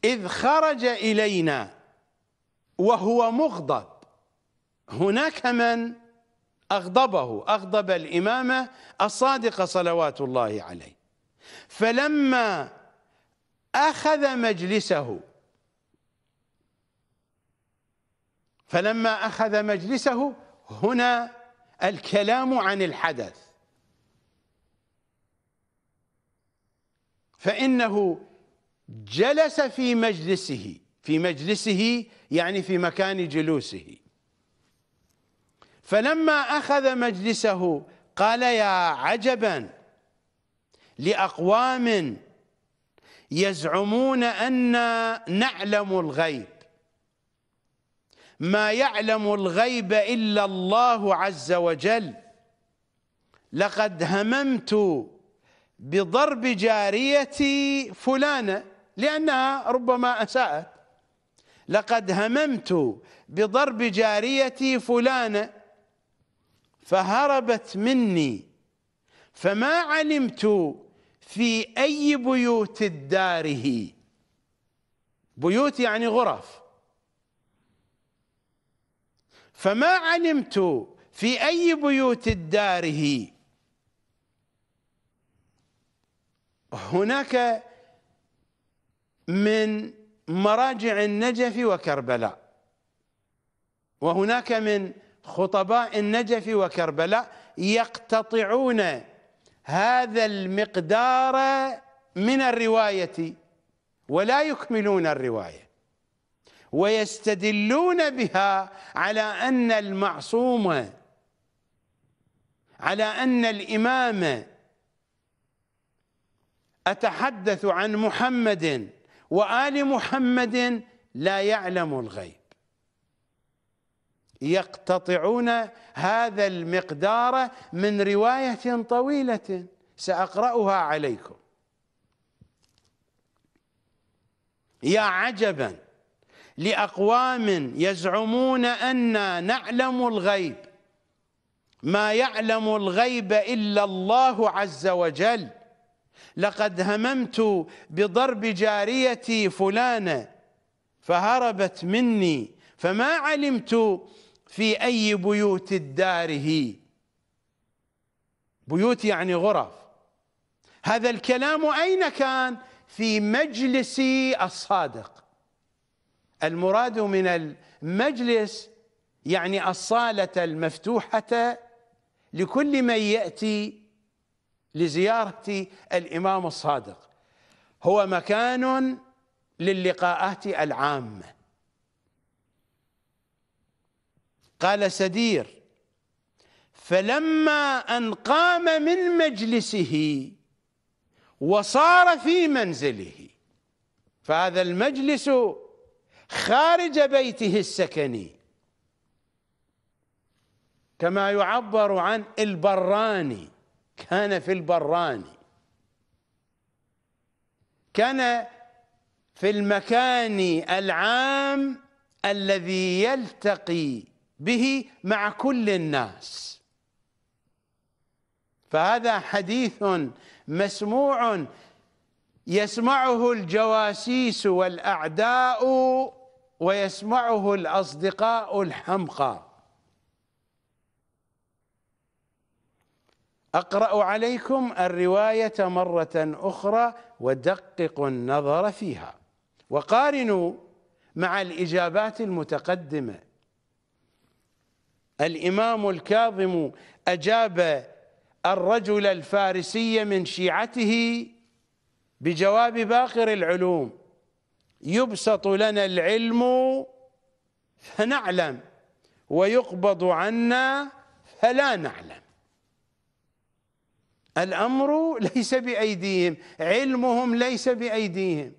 إذ خرج إلينا وهو مغضب هناك من أغضبه أغضب الإمامة الصادقة صلوات الله عليه فلما أخذ مجلسه فلما أخذ مجلسه هنا الكلام عن الحدث فإنه جلس في مجلسه في مجلسه يعني في مكان جلوسه فلما أخذ مجلسه قال يا عجباً لأقوام يزعمون أن نعلم الغيب ما يعلم الغيب إلا الله عز وجل لقد هممت بضرب جاريتي فلانة لأنها ربما أساءت لقد هممت بضرب جاريتي فلانة فهربت مني فما علمت في أي بيوت داره بيوت يعني غرف فما علمت في أي بيوت داره هناك من مراجع النجف وكربلاء وهناك من خطباء النجف وكربلاء يقتطعون هذا المقدار من الرواية ولا يكملون الرواية ويستدلون بها على أن المعصوم على أن الإمام أتحدث عن محمد وآل محمد لا يعلم الغيب يقتطعون هذا المقدار من رواية طويلة سأقرأها عليكم يا عجبا لأقوام يزعمون أنا نعلم الغيب ما يعلم الغيب إلا الله عز وجل لقد هممت بضرب جاريتي فلانة فهربت مني فما علمت في أي بيوت داره بيوت يعني غرف هذا الكلام أين كان في مجلس الصادق المراد من المجلس يعني الصالة المفتوحة لكل من يأتي لزيارة الإمام الصادق هو مكان للقاءات العامه قال سدير فلما أن قام من مجلسه وصار في منزله فهذا المجلس خارج بيته السكني كما يعبر عن البراني كان في البراني كان في المكان العام الذي يلتقي به مع كل الناس فهذا حديث مسموع يسمعه الجواسيس والاعداء ويسمعه الاصدقاء الحمقى اقرا عليكم الروايه مره اخرى ودققوا النظر فيها وقارنوا مع الاجابات المتقدمه الإمام الكاظم أجاب الرجل الفارسي من شيعته بجواب باقر العلوم يبسط لنا العلم فنعلم ويقبض عنا فلا نعلم الأمر ليس بأيديهم علمهم ليس بأيديهم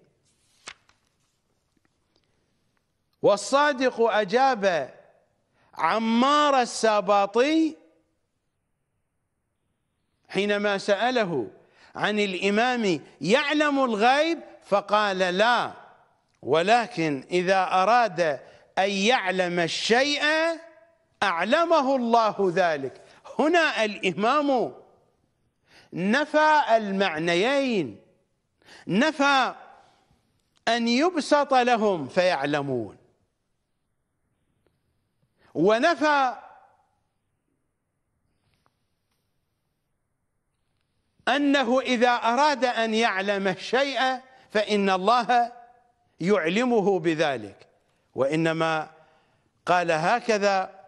والصادق أجاب عمار الساباطي حينما سأله عن الإمام يعلم الغيب فقال لا ولكن إذا أراد أن يعلم الشيء أعلمه الله ذلك هنا الإمام نفى المعنيين نفى أن يبسط لهم فيعلمون ونفى أنه إذا أراد أن يعلم الشيء فإن الله يعلمه بذلك وإنما قال هكذا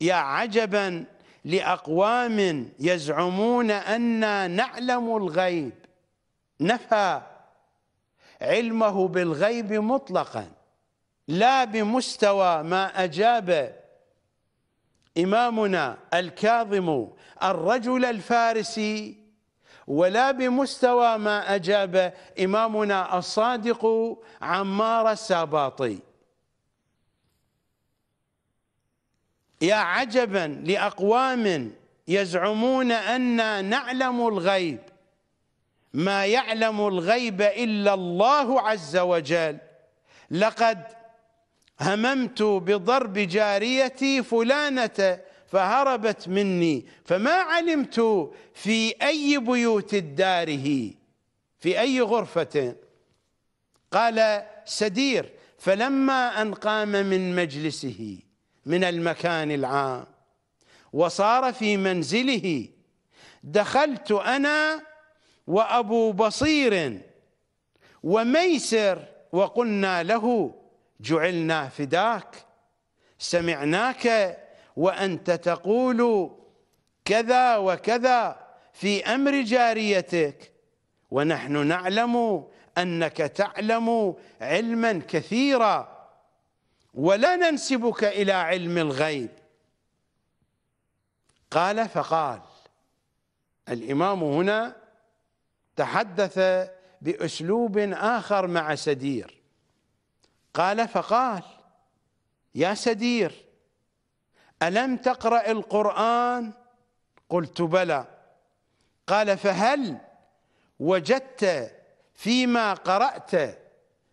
يا عجبا لأقوام يزعمون أنا نعلم الغيب نفى علمه بالغيب مطلقا لا بمستوى ما أجاب إمامنا الكاظم الرجل الفارسي ولا بمستوى ما أجاب إمامنا الصادق عمار الساباطي يا عجبا لأقوام يزعمون أنا نعلم الغيب ما يعلم الغيب إلا الله عز وجل لقد هممت بضرب جاريتي فلانة فهربت مني فما علمت في أي بيوت الداره في أي غرفة قال سدير فلما أن قام من مجلسه من المكان العام وصار في منزله دخلت أنا وأبو بصير وميسر وقلنا له جعلنا فداك سمعناك وأنت تقول كذا وكذا في أمر جاريتك ونحن نعلم أنك تعلم علما كثيرا ولا ننسبك إلى علم الغيب قال فقال الإمام هنا تحدث بأسلوب آخر مع سدير قال فقال يا سدير ألم تقرأ القرآن قلت بلى قال فهل وجدت فيما قرأت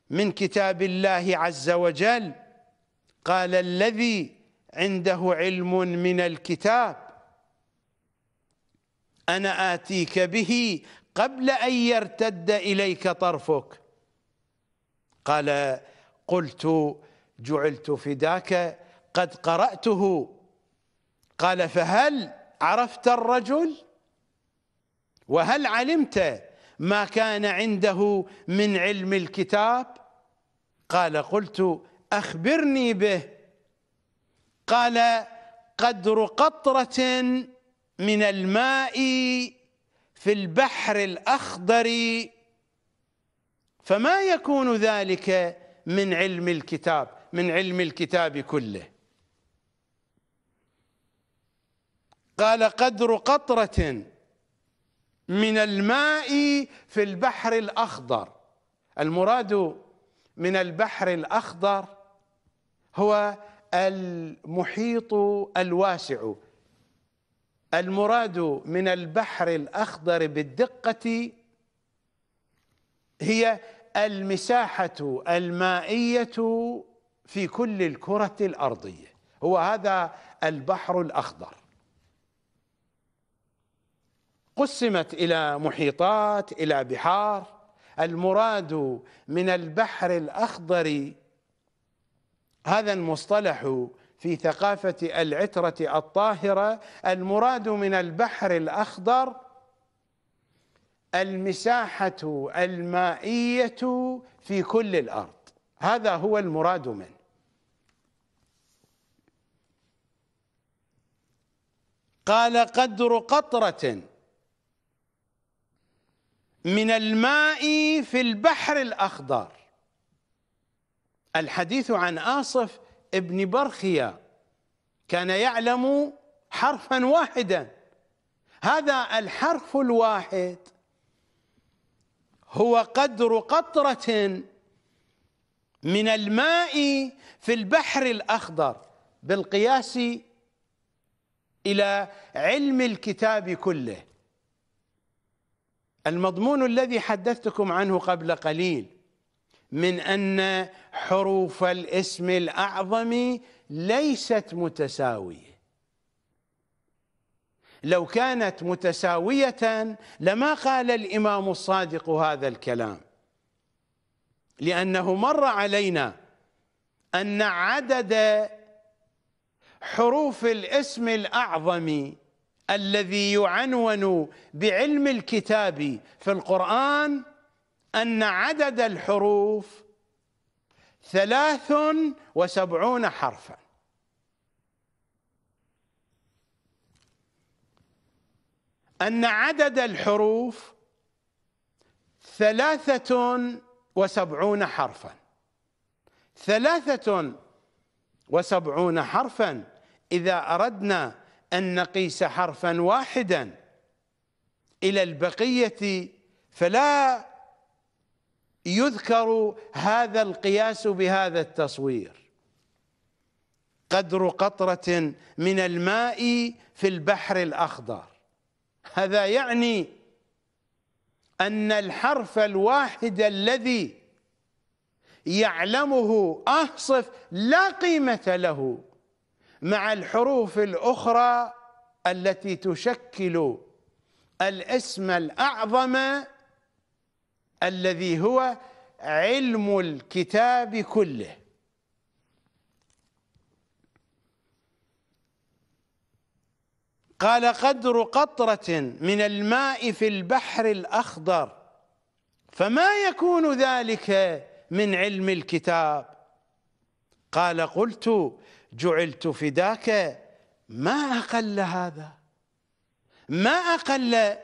من كتاب الله عز وجل قال الذي عنده علم من الكتاب أنا آتيك به قبل أن يرتد إليك طرفك قال قلت جعلت فداك قد قرأته قال فهل عرفت الرجل وهل علمت ما كان عنده من علم الكتاب قال قلت أخبرني به قال قدر قطرة من الماء في البحر الأخضر فما يكون ذلك من علم الكتاب من علم الكتاب كله قال قدر قطرة من الماء في البحر الأخضر المراد من البحر الأخضر هو المحيط الواسع المراد من البحر الأخضر بالدقة هي المساحة المائية في كل الكرة الأرضية هو هذا البحر الأخضر قسمت إلى محيطات إلى بحار المراد من البحر الأخضر هذا المصطلح في ثقافة العترة الطاهرة المراد من البحر الأخضر المساحة المائية في كل الأرض هذا هو المراد منه قال قدر قطرة من الماء في البحر الأخضر الحديث عن آصف ابن برخيا كان يعلم حرفا واحدا هذا الحرف الواحد هو قدر قطرة من الماء في البحر الأخضر بالقياس إلى علم الكتاب كله المضمون الذي حدثتكم عنه قبل قليل من أن حروف الاسم الأعظم ليست متساوية لو كانت متساوية لما قال الإمام الصادق هذا الكلام لأنه مر علينا أن عدد حروف الاسم الأعظم الذي يعنون بعلم الكتاب في القرآن أن عدد الحروف ثلاث وسبعون حرفاً أن عدد الحروف ثلاثة وسبعون حرفا ثلاثة وسبعون حرفا إذا أردنا أن نقيس حرفا واحدا إلى البقية فلا يذكر هذا القياس بهذا التصوير قدر قطرة من الماء في البحر الأخضر هذا يعني أن الحرف الواحد الذي يعلمه أهصف لا قيمة له مع الحروف الأخرى التي تشكل الاسم الأعظم الذي هو علم الكتاب كله قال قدر قطرة من الماء في البحر الأخضر فما يكون ذلك من علم الكتاب قال قلت جعلت فداك ما أقل هذا ما أقل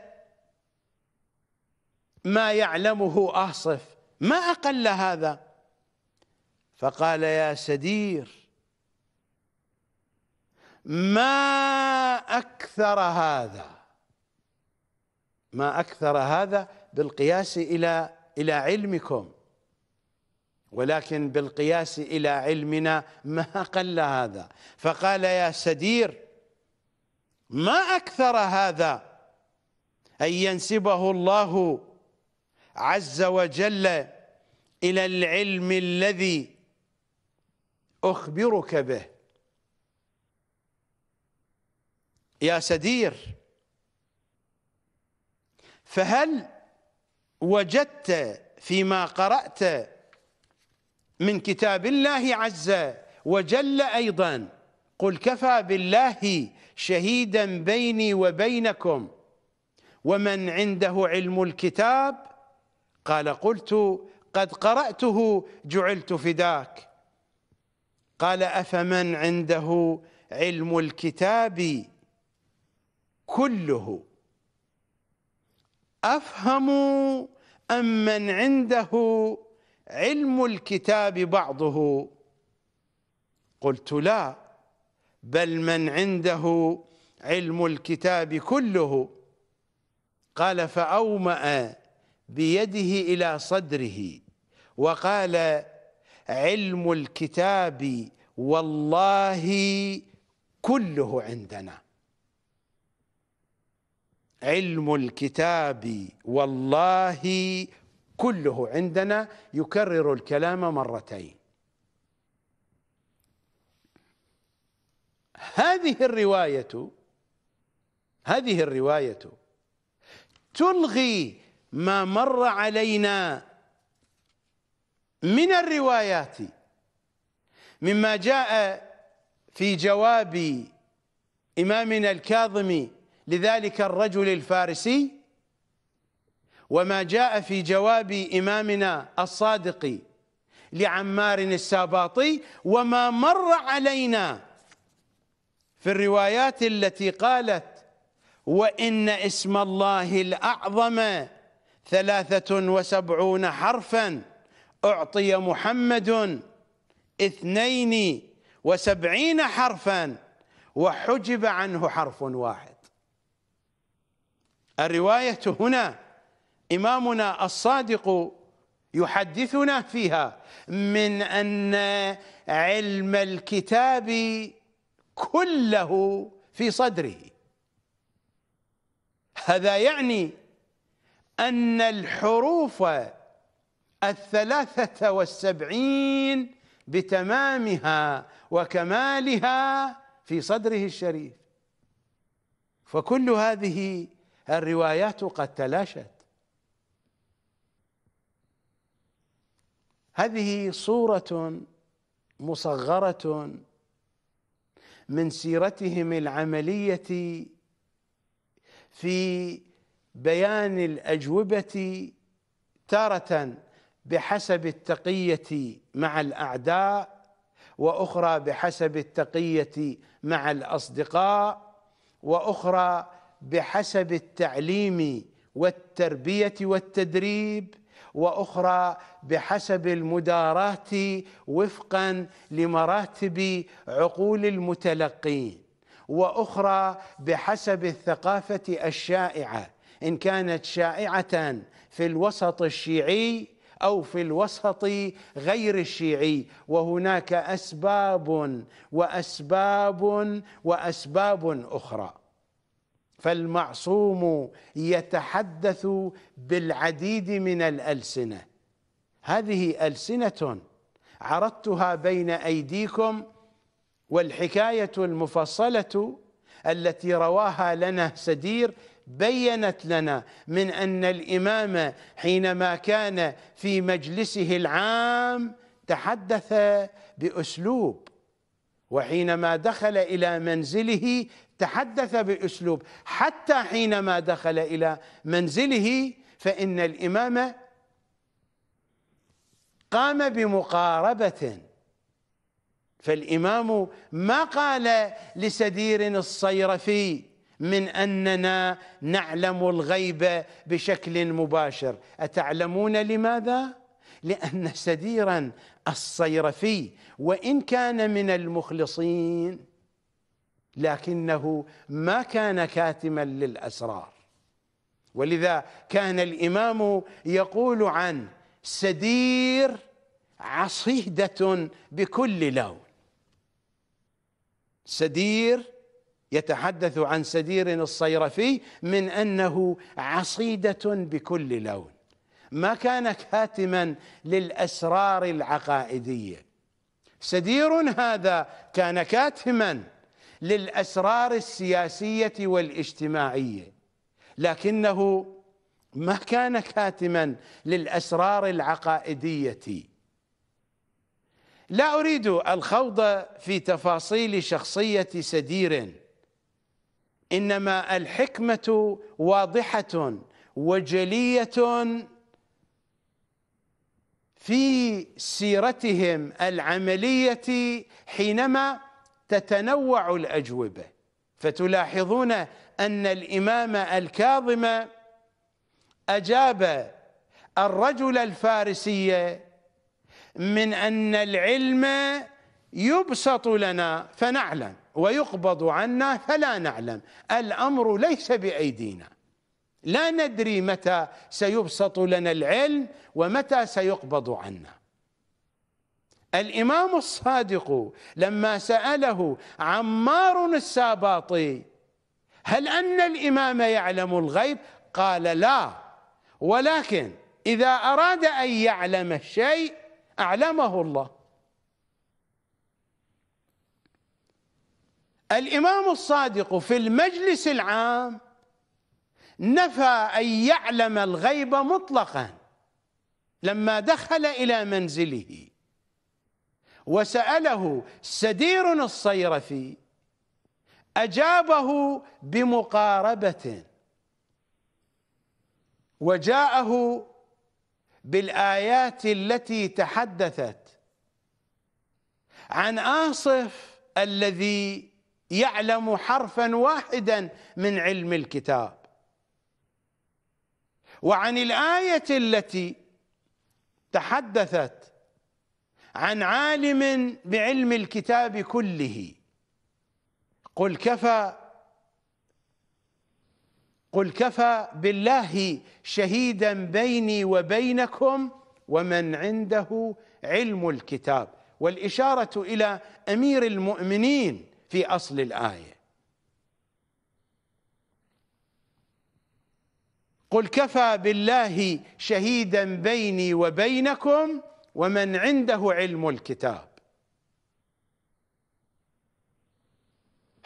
ما يعلمه آصف ما أقل هذا فقال يا سدير ما أكثر هذا ما أكثر هذا بالقياس إلى إلى علمكم ولكن بالقياس إلى علمنا ما قل هذا فقال يا سدير ما أكثر هذا أن ينسبه الله عز وجل إلى العلم الذي أخبرك به يا سدير فهل وجدت فيما قرأت من كتاب الله عز وجل أيضا قل كفى بالله شهيدا بيني وبينكم ومن عنده علم الكتاب قال قلت قد قرأته جعلت فداك قال أفمن عنده علم الكتاب كله افهم ام من عنده علم الكتاب بعضه قلت لا بل من عنده علم الكتاب كله قال فاومأ بيده الى صدره وقال علم الكتاب والله كله عندنا علم الكتاب والله كله عندنا يكرر الكلام مرتين هذه الرواية هذه الرواية تلغي ما مر علينا من الروايات مما جاء في جواب إمامنا الكاظمي لذلك الرجل الفارسي وما جاء في جواب إمامنا الصادق لعمار الساباطي وما مر علينا في الروايات التي قالت وإن اسم الله الأعظم ثلاثة وسبعون حرفا أعطي محمد اثنين وسبعين حرفا وحجب عنه حرف واحد الرواية هنا إمامنا الصادق يحدثنا فيها من أن علم الكتاب كله في صدره هذا يعني أن الحروف الثلاثة والسبعين بتمامها وكمالها في صدره الشريف فكل هذه الروايات قد تلاشت هذه صورة مصغرة من سيرتهم العملية في بيان الأجوبة تارة بحسب التقية مع الأعداء وأخرى بحسب التقية مع الأصدقاء وأخرى بحسب التعليم والتربيه والتدريب واخرى بحسب المدارات وفقا لمراتب عقول المتلقين واخرى بحسب الثقافه الشائعه ان كانت شائعه في الوسط الشيعي او في الوسط غير الشيعي وهناك اسباب واسباب واسباب اخرى فالمعصوم يتحدث بالعديد من الألسنة هذه ألسنة عرضتها بين أيديكم والحكاية المفصلة التي رواها لنا سدير بينت لنا من أن الإمام حينما كان في مجلسه العام تحدث بأسلوب وحينما دخل إلى منزله تحدث باسلوب حتى حينما دخل الى منزله فان الامام قام بمقاربه فالامام ما قال لسدير الصيرفي من اننا نعلم الغيب بشكل مباشر اتعلمون لماذا لان سديرا الصيرفي وان كان من المخلصين لكنه ما كان كاتما للاسرار ولذا كان الامام يقول عن سدير عصيده بكل لون سدير يتحدث عن سدير الصيرفي من انه عصيده بكل لون ما كان كاتما للاسرار العقائديه سدير هذا كان كاتما للأسرار السياسية والاجتماعية لكنه ما كان كاتما للأسرار العقائدية لا أريد الخوض في تفاصيل شخصية سدير إنما الحكمة واضحة وجلية في سيرتهم العملية حينما تتنوع الأجوبة فتلاحظون أن الإمام الكاظم أجاب الرجل الفارسي من أن العلم يبسط لنا فنعلم ويقبض عنا فلا نعلم الأمر ليس بأيدينا لا ندري متى سيبسط لنا العلم ومتى سيقبض عنا الامام الصادق لما ساله عمار الساباطي هل ان الامام يعلم الغيب قال لا ولكن اذا اراد ان يعلم الشيء اعلمه الله الامام الصادق في المجلس العام نفى ان يعلم الغيب مطلقا لما دخل الى منزله وسأله سدير الصيرفي أجابه بمقاربة وجاءه بالآيات التي تحدثت عن آصف الذي يعلم حرفا واحدا من علم الكتاب وعن الآية التي تحدثت عن عالم بعلم الكتاب كله قل كفى قل كفى بالله شهيدا بيني وبينكم ومن عنده علم الكتاب والإشارة إلى أمير المؤمنين في أصل الآية قل كفى بالله شهيدا بيني وبينكم ومن عنده علم الكتاب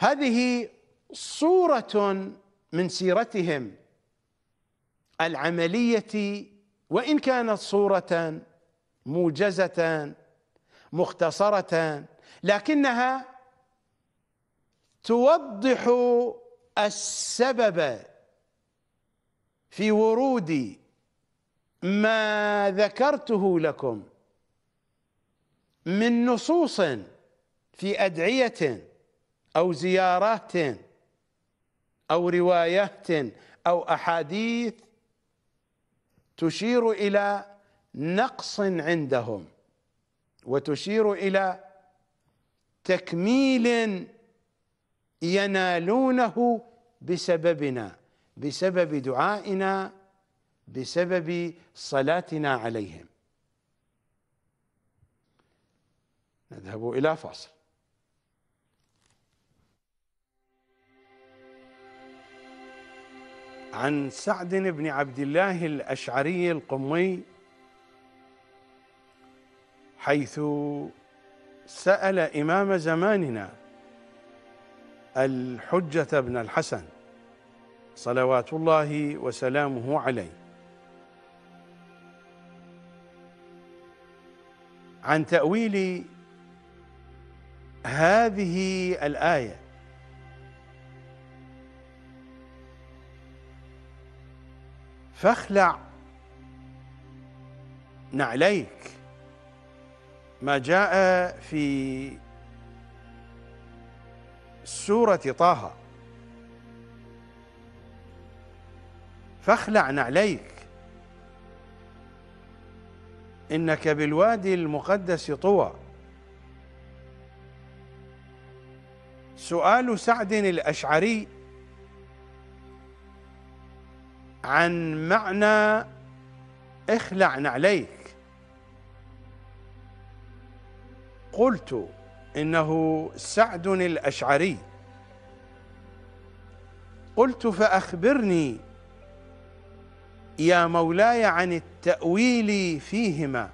هذه صورة من سيرتهم العملية وإن كانت صورة موجزة مختصرة لكنها توضح السبب في ورود ما ذكرته لكم من نصوص في أدعية أو زيارات أو روايات أو أحاديث تشير إلى نقص عندهم وتشير إلى تكميل ينالونه بسببنا بسبب دعائنا بسبب صلاتنا عليهم نذهب إلى فاصل عن سعد بن عبد الله الأشعري القمي حيث سأل إمام زماننا الحجة بن الحسن صلوات الله وسلامه عليه عن تأويل هذه الايه فاخلع نعليك ما جاء في سوره طه فاخلع نعليك انك بالوادي المقدس طوى سؤال سعد الاشعري عن معنى اخلع نعليك قلت انه سعد الاشعري قلت فاخبرني يا مولاي عن التاويل فيهما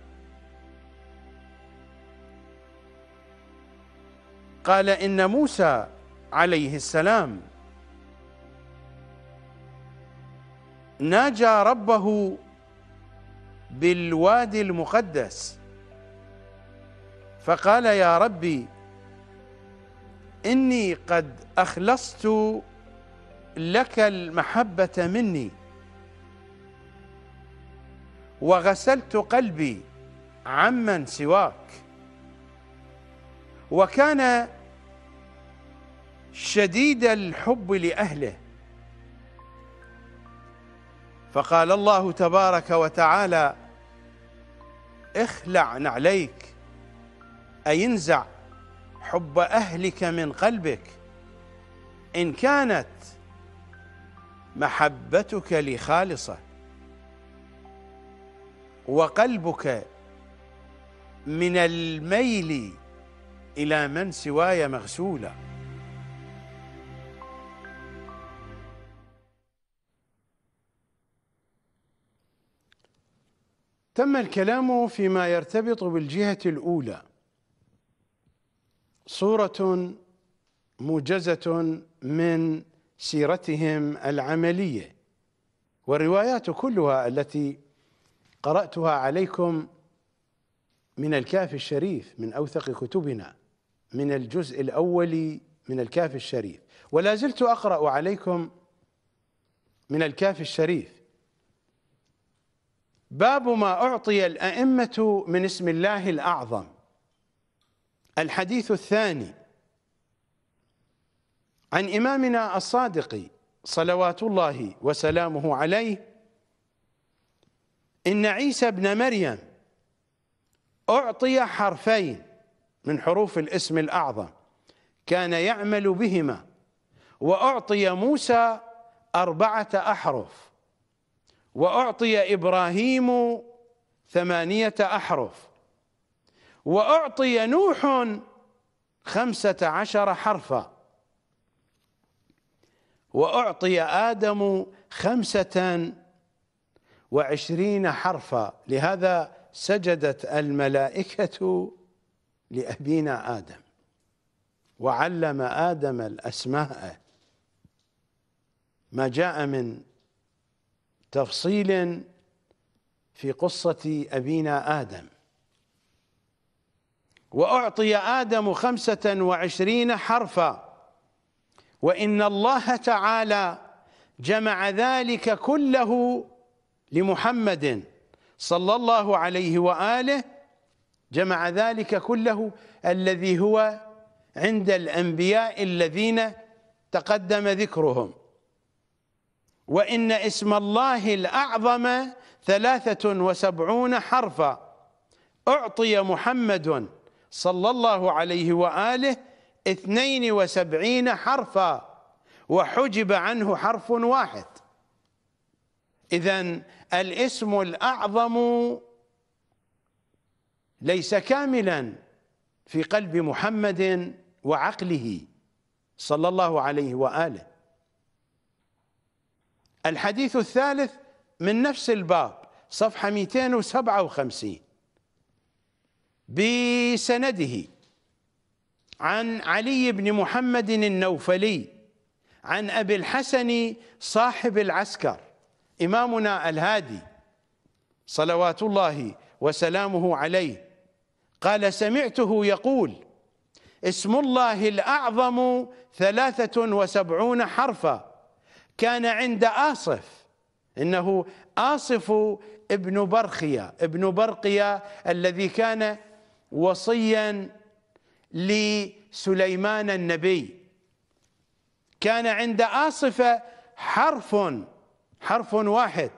قال إن موسى عليه السلام ناجى ربه بالوادي المقدس فقال يا ربي إني قد أخلصت لك المحبة مني وغسلت قلبي عمن سواك وكان شديد الحب لأهله فقال الله تبارك وتعالى اخلع نعليك أي انزع حب أهلك من قلبك إن كانت محبتك لي خالصة وقلبك من الميل إلى من سواي مغسولاً تم الكلام فيما يرتبط بالجهة الأولى صورة موجزة من سيرتهم العملية والروايات كلها التي قرأتها عليكم من الكاف الشريف من أوثق كتبنا من الجزء الأول من الكاف الشريف ولا زلت أقرأ عليكم من الكاف الشريف باب ما أعطي الأئمة من اسم الله الأعظم الحديث الثاني عن إمامنا الصادق صلوات الله وسلامه عليه إن عيسى ابن مريم أعطي حرفين من حروف الاسم الأعظم كان يعمل بهما وأعطي موسى أربعة أحرف وأعطي إبراهيم ثمانية أحرف وأعطي نوح خمسة عشر حرفا وأعطي آدم خمسة وعشرين حرفا لهذا سجدت الملائكة لأبينا آدم وعلم آدم الأسماء ما جاء من تفصيل في قصة أبينا آدم وأعطي آدم خمسة وعشرين حرفا وإن الله تعالى جمع ذلك كله لمحمد صلى الله عليه وآله جمع ذلك كله الذي هو عند الأنبياء الذين تقدم ذكرهم وإن اسم الله الأعظم ثلاثة وسبعون حرفا أعطي محمد صلى الله عليه وآله اثنين وسبعين حرفا وحجب عنه حرف واحد إذا الاسم الأعظم ليس كاملا في قلب محمد وعقله صلى الله عليه وآله الحديث الثالث من نفس الباب صفحة 257 بسنده عن علي بن محمد النوفلي عن أبي الحسن صاحب العسكر إمامنا الهادي صلوات الله وسلامه عليه قال سمعته يقول اسم الله الأعظم ثلاثة وسبعون حرفاً كان عند آصف إنه آصف ابن برخيا ابن برقية الذي كان وصيا لسليمان النبي كان عند آصف حرف حرف واحد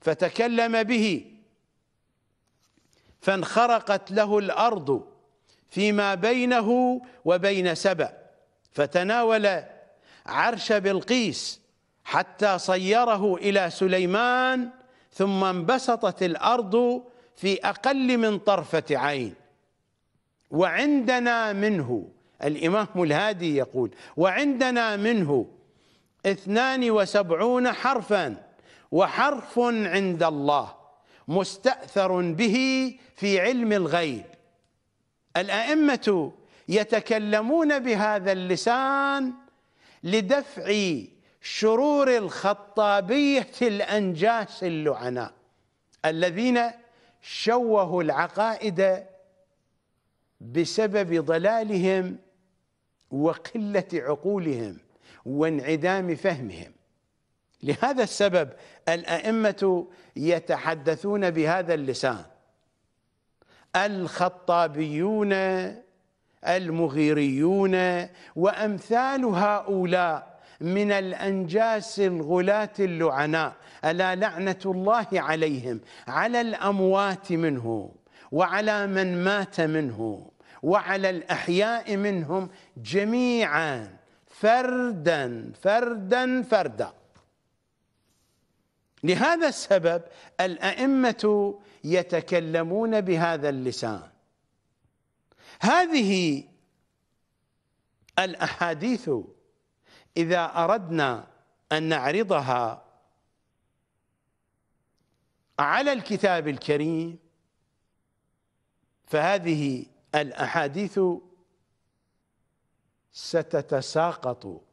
فتكلم به فانخرقت له الأرض فيما بينه وبين سبأ فتناول عرش بلقيس حتى صيره إلى سليمان ثم انبسطت الأرض في أقل من طرفة عين وعندنا منه الإمام الهادي يقول وعندنا منه اثنان وسبعون حرفا وحرف عند الله مستأثر به في علم الغيب الأئمة يتكلمون بهذا اللسان لدفع شرور الخطابية الأنجاس اللعناء الذين شوهوا العقائد بسبب ضلالهم وقلة عقولهم وانعدام فهمهم لهذا السبب الأئمة يتحدثون بهذا اللسان الخطابيون المغيريون وأمثال هؤلاء من الأنجاس الغلاة اللعناء ألا لعنة الله عليهم على الأموات منه وعلى من مات منه وعلى الأحياء منهم جميعا فردا فردا فردا لهذا السبب الأئمة يتكلمون بهذا اللسان هذه الأحاديث إذا أردنا أن نعرضها على الكتاب الكريم فهذه الأحاديث ستتساقط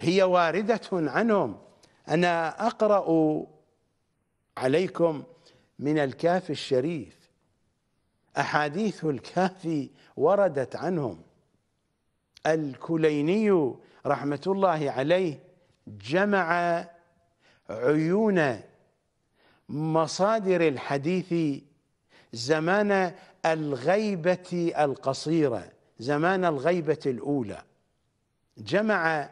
هي واردة عنهم أنا أقرأ عليكم من الكاف الشريف أحاديث الكافي وردت عنهم الكليني رحمة الله عليه جمع عيون مصادر الحديث زمان الغيبة القصيرة زمان الغيبة الأولى جمع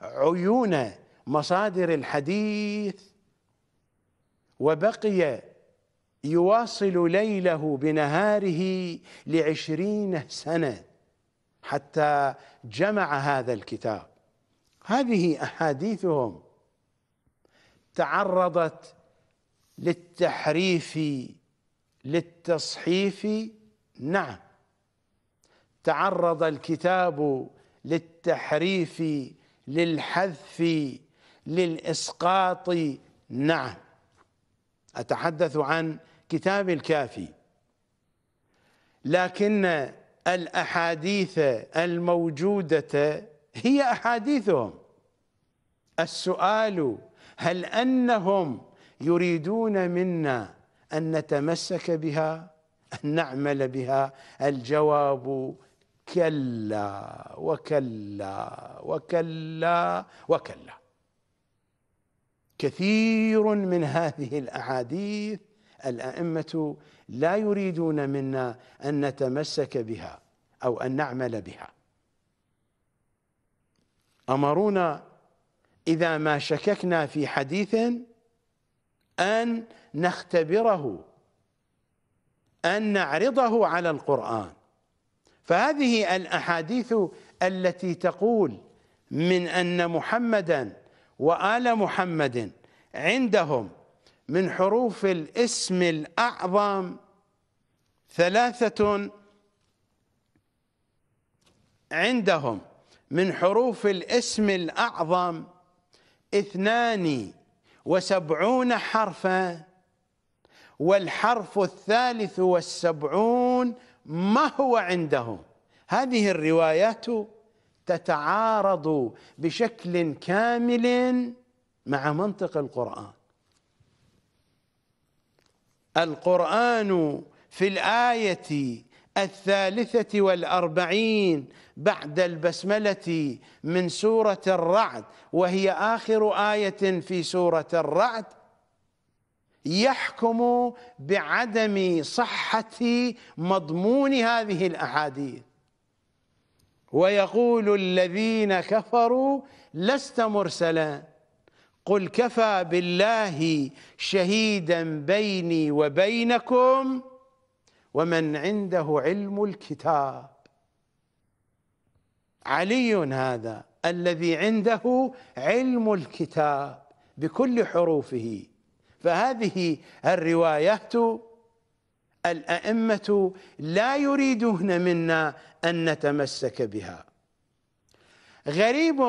عيون مصادر الحديث وبقي يواصل ليله بنهاره لعشرين سنة حتى جمع هذا الكتاب هذه احاديثهم تعرضت للتحريف للتصحيف نعم تعرض الكتاب للتحريف للحذف للاسقاط نعم اتحدث عن كتاب الكافي لكن الأحاديث الموجودة هي أحاديثهم السؤال هل أنهم يريدون منا أن نتمسك بها أن نعمل بها الجواب كلا وكلا وكلا وكلا كثير من هذه الأحاديث الأئمة لا يريدون منا أن نتمسك بها أو أن نعمل بها أمرونا إذا ما شككنا في حديث أن نختبره أن نعرضه على القرآن فهذه الأحاديث التي تقول من أن محمدا وآل محمد عندهم من حروف الاسم الأعظم ثلاثة عندهم من حروف الاسم الأعظم اثنان وسبعون حرفا والحرف الثالث والسبعون ما هو عندهم هذه الروايات تتعارض بشكل كامل مع منطق القرآن القرآن في الآية الثالثة والأربعين بعد البسملة من سورة الرعد وهي آخر آية في سورة الرعد يحكم بعدم صحة مضمون هذه الأحاديث ويقول الذين كفروا لست مرسلا قل كفى بالله شهيدا بيني وبينكم ومن عنده علم الكتاب علي هذا الذي عنده علم الكتاب بكل حروفه فهذه الروايات الأئمة لا يريدون منا أن نتمسك بها غريب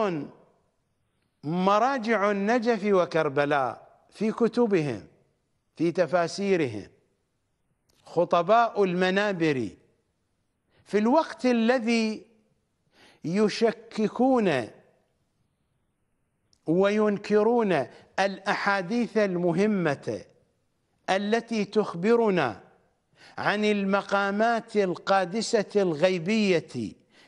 مراجع النجف وكربلاء في كتبهم في تفاسيرهم خطباء المنابر في الوقت الذي يشككون وينكرون الاحاديث المهمه التي تخبرنا عن المقامات القادسه الغيبيه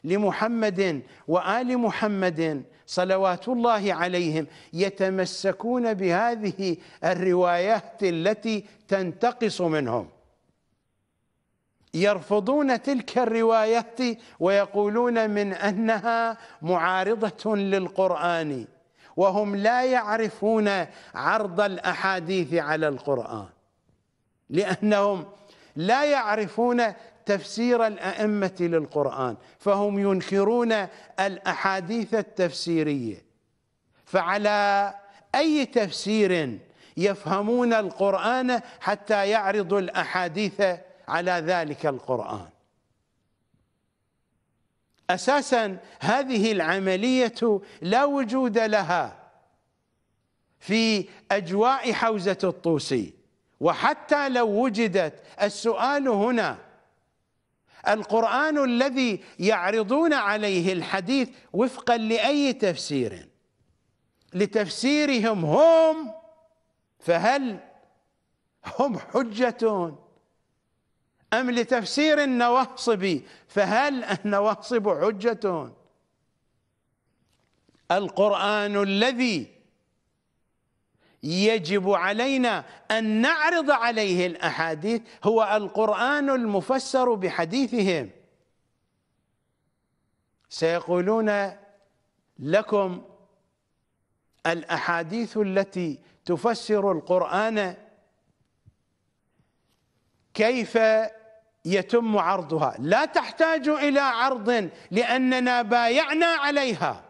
لمحمد وال محمد صلوات الله عليهم يتمسكون بهذه الروايات التي تنتقص منهم يرفضون تلك الروايات ويقولون من انها معارضه للقران وهم لا يعرفون عرض الاحاديث على القران لانهم لا يعرفون تفسير الأئمة للقرآن فهم ينكرون الأحاديث التفسيرية فعلى أي تفسير يفهمون القرآن حتى يعرضوا الأحاديث على ذلك القرآن أساسا هذه العملية لا وجود لها في أجواء حوزة الطوسي وحتى لو وجدت السؤال هنا القرآن الذي يعرضون عليه الحديث وفقا لأي تفسير لتفسيرهم هم فهل هم حجة أم لتفسير النواصب فهل النواصب حجة القرآن الذي يجب علينا أن نعرض عليه الأحاديث هو القرآن المفسر بحديثهم سيقولون لكم الأحاديث التي تفسر القرآن كيف يتم عرضها لا تحتاج إلى عرض لأننا بايعنا عليها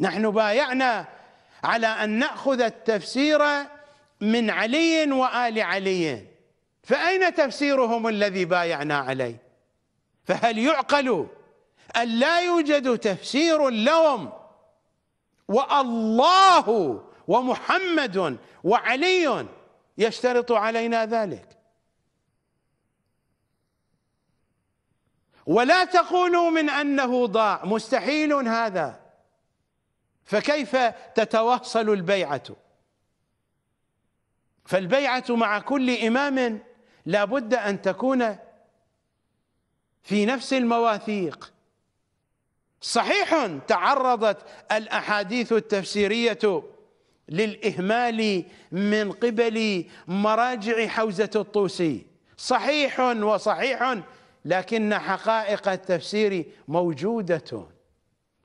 نحن بايعنا على أن نأخذ التفسير من علي وآل علي فأين تفسيرهم الذي بايعنا عليه فهل يعقل أن لا يوجد تفسير لهم والله ومحمد وعلي يشترط علينا ذلك ولا تقولوا من أنه ضاع مستحيل هذا فكيف تتواصل البيعة فالبيعة مع كل إمام لابد أن تكون في نفس المواثيق صحيح تعرضت الأحاديث التفسيرية للإهمال من قبل مراجع حوزة الطوسي صحيح وصحيح لكن حقائق التفسير موجوده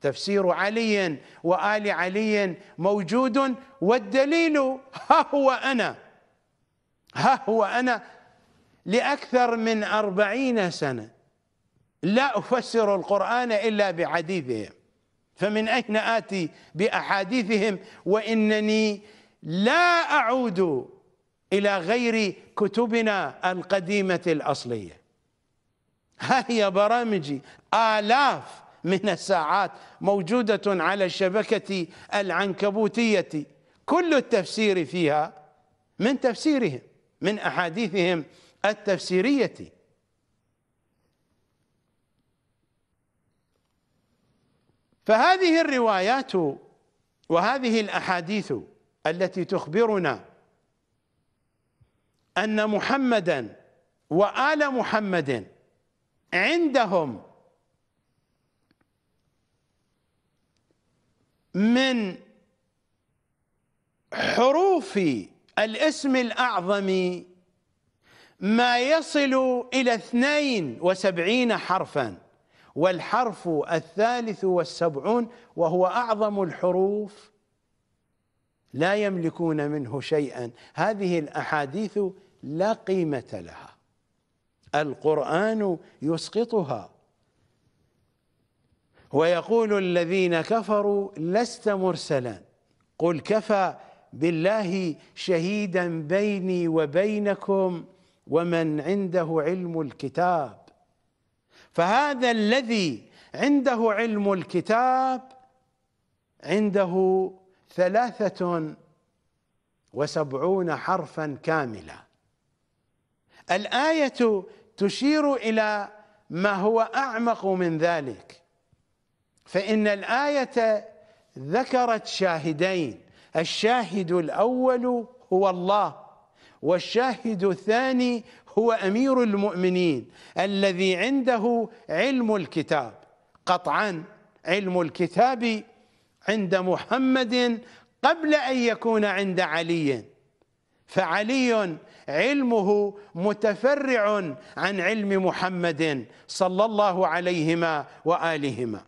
تفسير علي وآل علي موجود والدليل ها هو أنا ها هو أنا لأكثر من أربعين سنة لا أفسر القرآن إلا بحديثهم فمن أين آتي بأحاديثهم وإنني لا أعود إلى غير كتبنا القديمة الأصلية ها هي برامجي آلاف من الساعات موجودة على الشبكة العنكبوتية كل التفسير فيها من تفسيرهم من أحاديثهم التفسيرية فهذه الروايات وهذه الأحاديث التي تخبرنا أن محمدا وآل محمد عندهم من حروف الاسم الأعظم ما يصل إلى اثنين وسبعين حرفا والحرف الثالث والسبعون وهو أعظم الحروف لا يملكون منه شيئا هذه الأحاديث لا قيمة لها القرآن يسقطها ويقول الذين كفروا لست مرسلا قل كفى بالله شهيدا بيني وبينكم ومن عنده علم الكتاب فهذا الذي عنده علم الكتاب عنده ثلاثة وسبعون حرفا كاملا الآية تشير إلى ما هو أعمق من ذلك فإن الآية ذكرت شاهدين الشاهد الأول هو الله والشاهد الثاني هو أمير المؤمنين الذي عنده علم الكتاب قطعا علم الكتاب عند محمد قبل أن يكون عند علي فعلي علمه متفرع عن علم محمد صلى الله عليهما وآلهما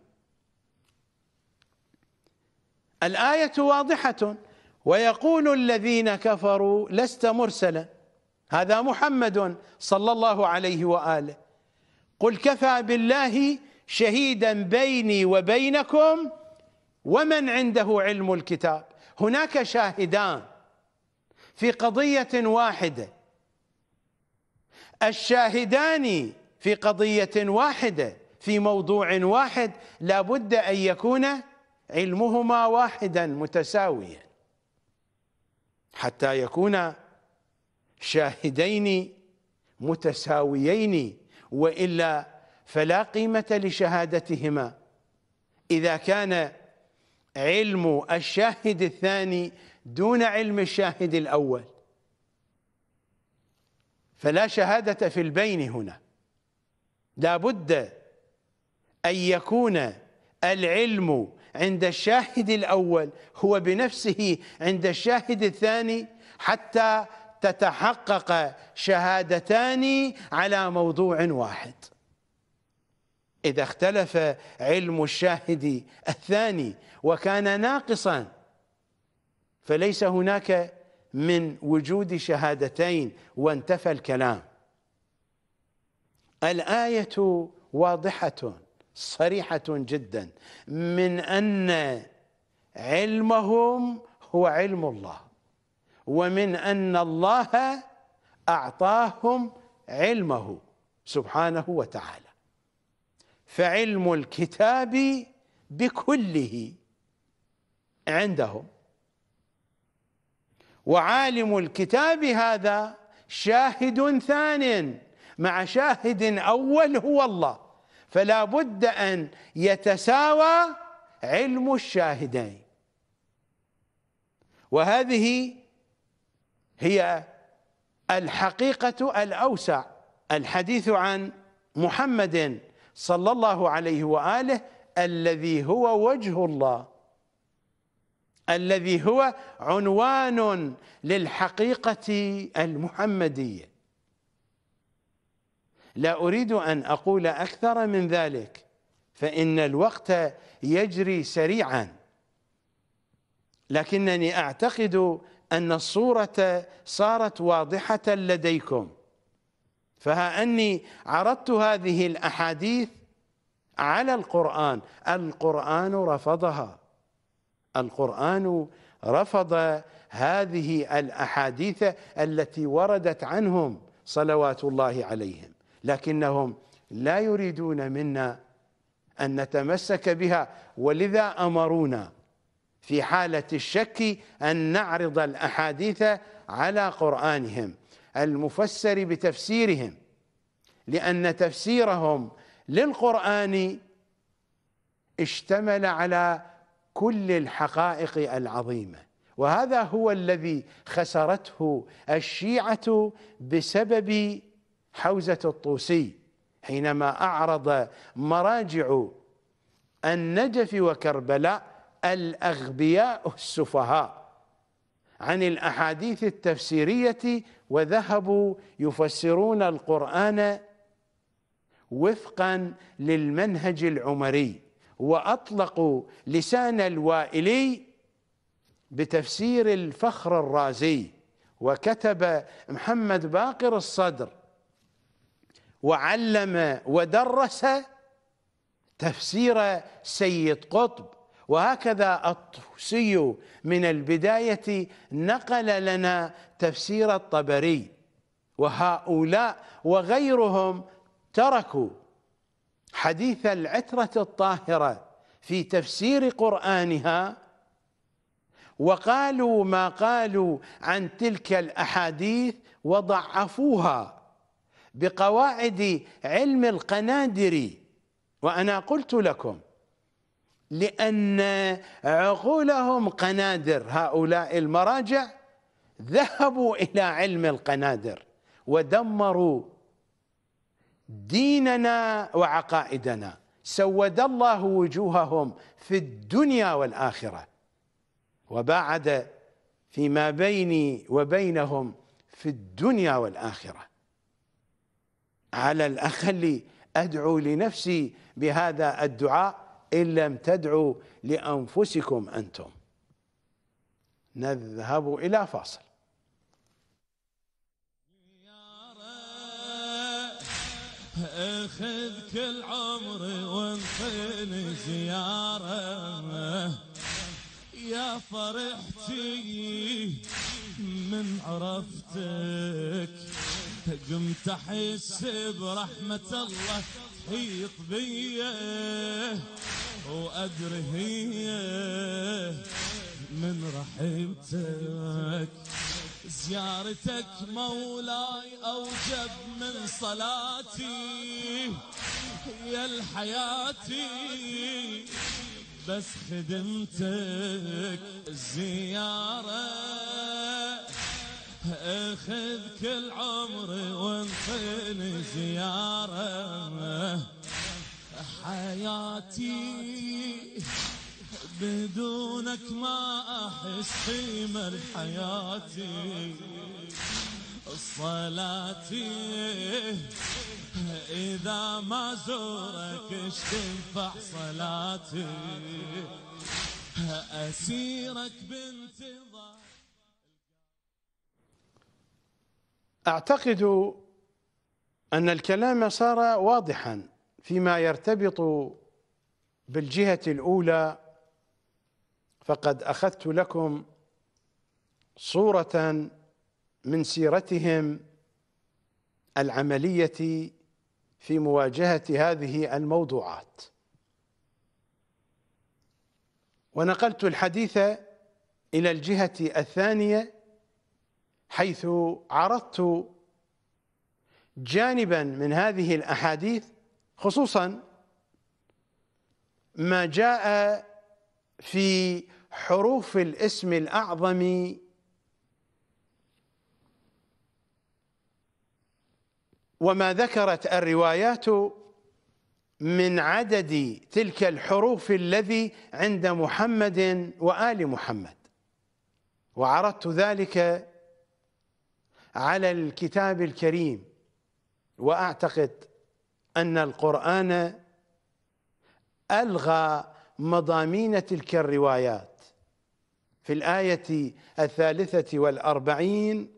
الآية واضحة ويقول الذين كفروا لست مرسلا هذا محمد صلى الله عليه وآله قل كفى بالله شهيدا بيني وبينكم ومن عنده علم الكتاب هناك شاهدان في قضية واحدة الشاهدان في قضية واحدة في موضوع واحد لابد أن يكون علمهما واحدا متساويا حتى يكون شاهدين متساويين والا فلا قيمه لشهادتهما اذا كان علم الشاهد الثاني دون علم الشاهد الاول فلا شهاده في البين هنا لا بد ان يكون العلم عند الشاهد الأول هو بنفسه عند الشاهد الثاني حتى تتحقق شهادتان على موضوع واحد إذا اختلف علم الشاهد الثاني وكان ناقصا فليس هناك من وجود شهادتين وانتفى الكلام الآية واضحة صريحه جدا من ان علمهم هو علم الله ومن ان الله اعطاهم علمه سبحانه وتعالى فعلم الكتاب بكله عندهم وعالم الكتاب هذا شاهد ثان مع شاهد اول هو الله فلا بد أن يتساوى علم الشاهدين وهذه هي الحقيقة الأوسع الحديث عن محمد صلى الله عليه وآله الذي هو وجه الله الذي هو عنوان للحقيقة المحمدية لا أريد أن أقول أكثر من ذلك فإن الوقت يجري سريعا لكنني أعتقد أن الصورة صارت واضحة لديكم فها أني عرضت هذه الأحاديث على القرآن القرآن رفضها القرآن رفض هذه الأحاديث التي وردت عنهم صلوات الله عليهم لكنهم لا يريدون منا أن نتمسك بها ولذا أمرونا في حالة الشك أن نعرض الأحاديث على قرآنهم المفسر بتفسيرهم لأن تفسيرهم للقرآن اشتمل على كل الحقائق العظيمة وهذا هو الذي خسرته الشيعة بسبب حوزة الطوسي حينما أعرض مراجع النجف وكربلاء الأغبياء السفهاء عن الأحاديث التفسيرية وذهبوا يفسرون القرآن وفقا للمنهج العمري وأطلقوا لسان الوائلي بتفسير الفخر الرازي وكتب محمد باقر الصدر وعلم ودرس تفسير سيد قطب وهكذا الطوسي من البداية نقل لنا تفسير الطبري وهؤلاء وغيرهم تركوا حديث العترة الطاهرة في تفسير قرآنها وقالوا ما قالوا عن تلك الأحاديث وضعفوها بقواعد علم القنادر وانا قلت لكم لان عقولهم قنادر هؤلاء المراجع ذهبوا الى علم القنادر ودمروا ديننا وعقائدنا سود الله وجوههم في الدنيا والاخره وباعد فيما بيني وبينهم في الدنيا والاخره على الأقل أدعو لنفسي بهذا الدعاء إن لم تدعوا لأنفسكم أنتم نذهب إلى فاصل اخذ كل عمري وانطيني زيارة يا فرحتي من عرفتك قمت احس برحمة الله تحيط بيه وادري هي من رحمتك زيارتك مولاي اوجب من صلاتي يا الحياتي بس خدمتك زياره اخذ كل عمري وانطيني زيارة حياتي بدونك ما احس قيمة حياتي صلاتي إذا ما زورك اش تنفع صلاتي أسيرك بنت أعتقد أن الكلام صار واضحا فيما يرتبط بالجهة الأولى فقد أخذت لكم صورة من سيرتهم العملية في مواجهة هذه الموضوعات ونقلت الحديث إلى الجهة الثانية حيث عرضت جانبا من هذه الاحاديث خصوصا ما جاء في حروف الاسم الاعظم وما ذكرت الروايات من عدد تلك الحروف الذي عند محمد وال محمد وعرضت ذلك على الكتاب الكريم واعتقد ان القران الغى مضامين تلك الروايات في الايه الثالثه والاربعين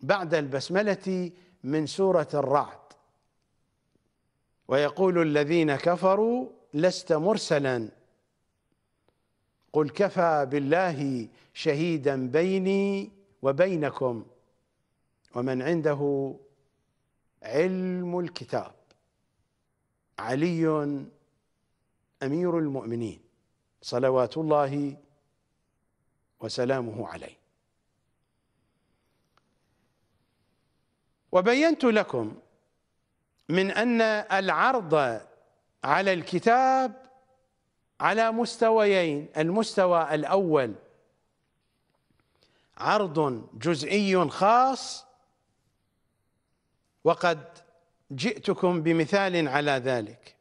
بعد البسمله من سوره الرعد ويقول الذين كفروا لست مرسلا قل كفى بالله شهيدا بيني وبينكم ومن عنده علم الكتاب علي امير المؤمنين صلوات الله وسلامه عليه وبينت لكم من ان العرض على الكتاب على مستويين المستوى الاول عرض جزئي خاص وقد جئتكم بمثال على ذلك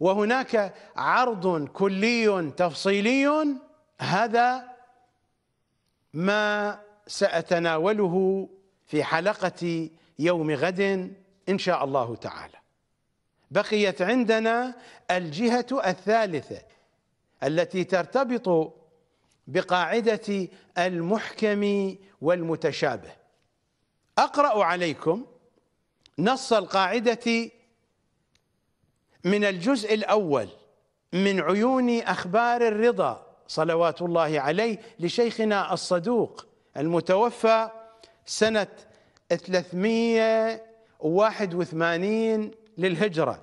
وهناك عرض كلي تفصيلي هذا ما سأتناوله في حلقة يوم غد إن شاء الله تعالى بقيت عندنا الجهة الثالثة التي ترتبط بقاعدة المحكم والمتشابه أقرأ عليكم نص القاعدة من الجزء الأول من عيون أخبار الرضا صلوات الله عليه لشيخنا الصدوق المتوفى سنة 381 للهجرة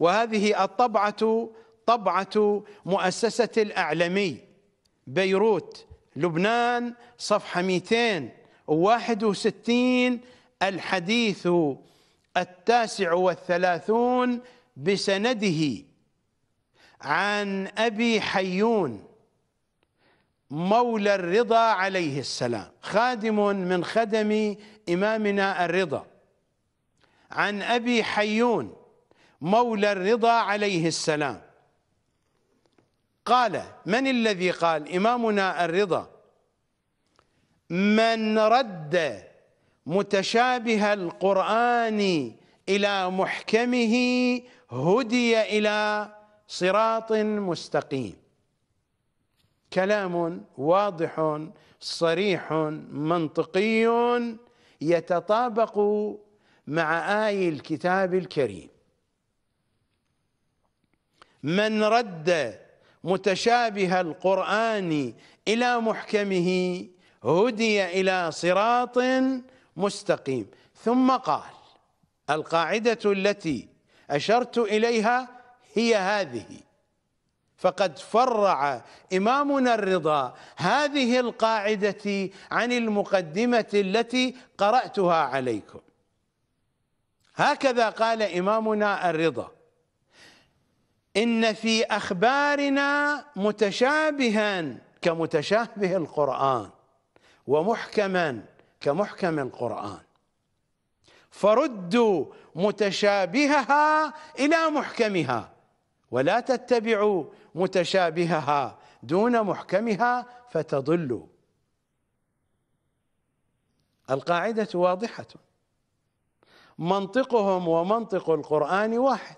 وهذه الطبعة طبعة مؤسسة الأعلمي بيروت لبنان صفحة 261 الحديث التاسع والثلاثون بسنده عن أبي حيون مولى الرضا عليه السلام خادم من خدم إمامنا الرضا عن أبي حيون مولى الرضا عليه السلام قال من الذي قال إمامنا الرضا من رد متشابه القرآن إلى محكمه هدي إلى صراط مستقيم كلام واضح صريح منطقي يتطابق مع آي الكتاب الكريم من رد متشابه القرآن إلى محكمه هدي إلى صراط مستقيم ثم قال القاعدة التي أشرت إليها هي هذه فقد فرع إمامنا الرضا هذه القاعدة عن المقدمة التي قرأتها عليكم هكذا قال إمامنا الرضا إن في أخبارنا متشابها كمتشابه القرآن ومحكما كمحكم القرآن فردوا متشابهها إلى محكمها ولا تتبعوا متشابهها دون محكمها فتضلوا القاعدة واضحة منطقهم ومنطق القرآن واحد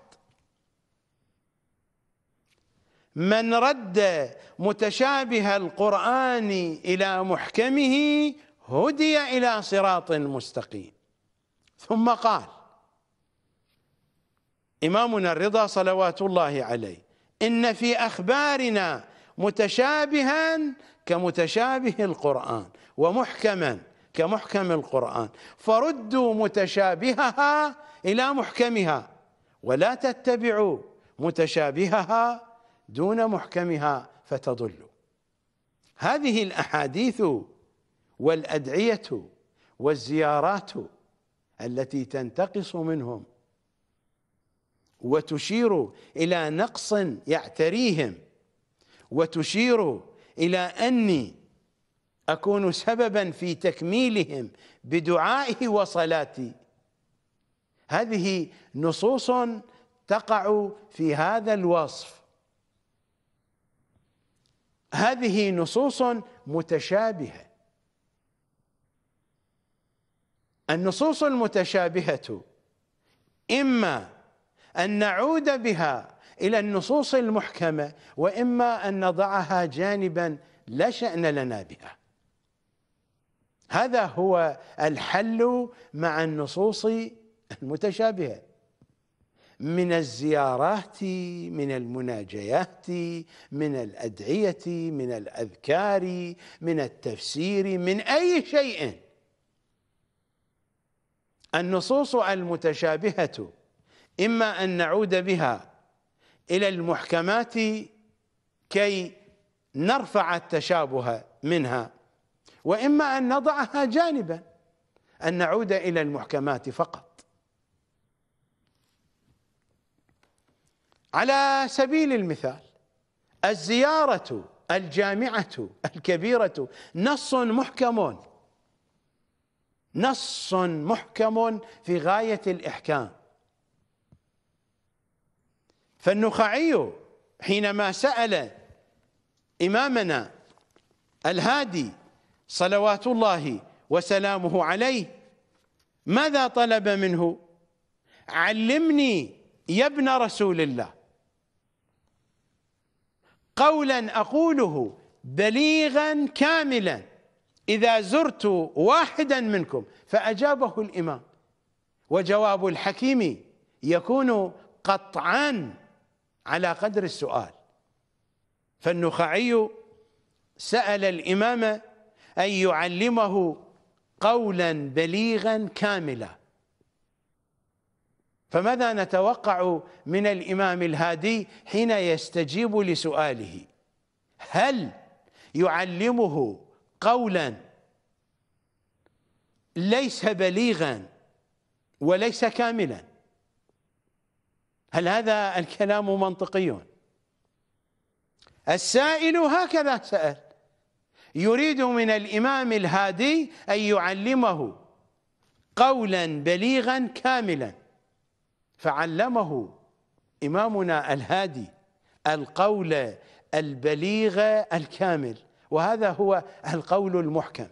من رد متشابه القرآن إلى محكمه هدي إلى صراط مستقيم ثم قال إمامنا الرضا صلوات الله عليه إن في أخبارنا متشابها كمتشابه القرآن ومحكما كمحكم القرآن فردوا متشابهها إلى محكمها ولا تتبعوا متشابهها دون محكمها فتضل هذه الاحاديث والادعيه والزيارات التي تنتقص منهم وتشير الى نقص يعتريهم وتشير الى اني اكون سببا في تكميلهم بدعائي وصلاتي هذه نصوص تقع في هذا الوصف هذه نصوص متشابهه النصوص المتشابهه اما ان نعود بها الى النصوص المحكمه واما ان نضعها جانبا لا شان لنا بها هذا هو الحل مع النصوص المتشابهه من الزيارات من المناجيات من الادعيه من الاذكار من التفسير من اي شيء النصوص المتشابهه اما ان نعود بها الى المحكمات كي نرفع التشابه منها واما ان نضعها جانبا ان نعود الى المحكمات فقط على سبيل المثال الزيارة الجامعة الكبيرة نص محكم نص محكم في غاية الإحكام فالنخعي حينما سأل إمامنا الهادي صلوات الله وسلامه عليه ماذا طلب منه علمني يا ابن رسول الله قولا أقوله بليغا كاملا إذا زرت واحدا منكم فأجابه الإمام وجواب الحكيم يكون قطعا على قدر السؤال فالنخعي سأل الإمام أن يعلمه قولا بليغا كاملا فماذا نتوقع من الامام الهادي حين يستجيب لسؤاله هل يعلمه قولا ليس بليغا وليس كاملا هل هذا الكلام منطقي السائل هكذا سأل يريد من الإمام الهادي أن يعلمه قولا بليغا كاملا فعلمه إمامنا الهادي القول البليغ الكامل وهذا هو القول المحكم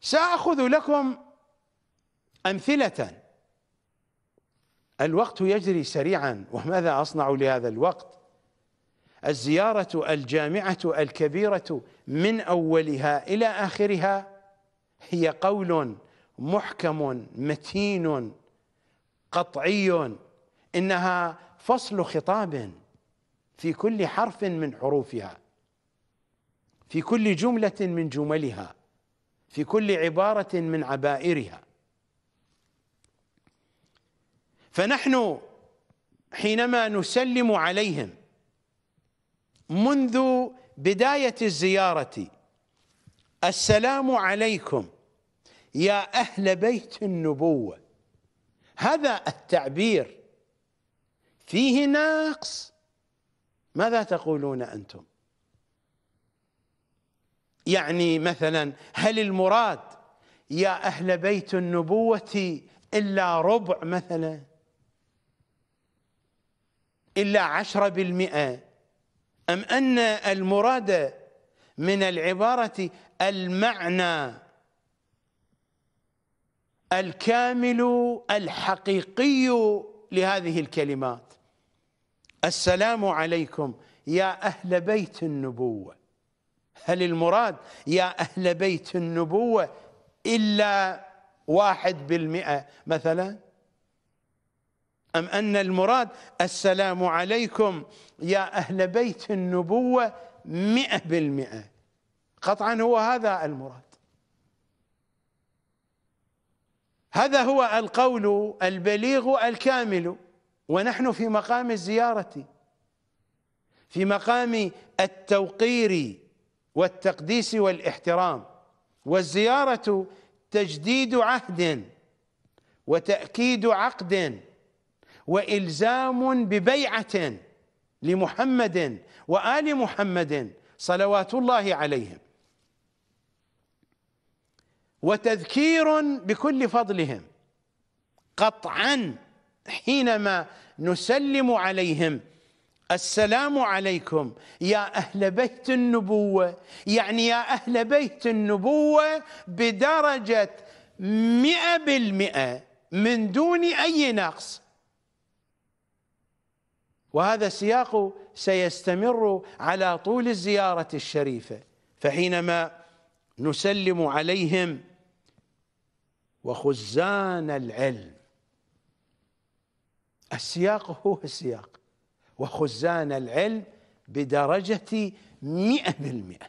ساخذ لكم امثله الوقت يجري سريعا وماذا اصنع لهذا الوقت الزياره الجامعه الكبيره من اولها الى اخرها هي قول محكم متين قطعي انها فصل خطاب في كل حرف من حروفها في كل جمله من جملها في كل عباره من عبائرها فنحن حينما نسلم عليهم منذ بدايه الزياره السلام عليكم يا أهل بيت النبوة هذا التعبير فيه ناقص ماذا تقولون أنتم يعني مثلا هل المراد يا أهل بيت النبوة إلا ربع مثلا إلا عشرة بالمئة أم أن المراد من العبارة المعنى الكامل الحقيقي لهذه الكلمات السلام عليكم يا أهل بيت النبوة هل المراد يا أهل بيت النبوة إلا واحد بالمئة مثلا أم أن المراد السلام عليكم يا أهل بيت النبوة مئة بالمئة قطعا هو هذا المراد هذا هو القول البليغ الكامل ونحن في مقام الزيارة في مقام التوقير والتقديس والاحترام والزيارة تجديد عهد وتأكيد عقد وإلزام ببيعة لمحمد وآل محمد صلوات الله عليهم وتذكير بكل فضلهم قطعا حينما نسلم عليهم السلام عليكم يا اهل بيت النبوه يعني يا اهل بيت النبوه بدرجه مئه بالمئه من دون اي نقص وهذا السياق سيستمر على طول الزياره الشريفه فحينما نسلم عليهم وخزان العلم السياق هو السياق وخزان العلم بدرجة مئة بالمئة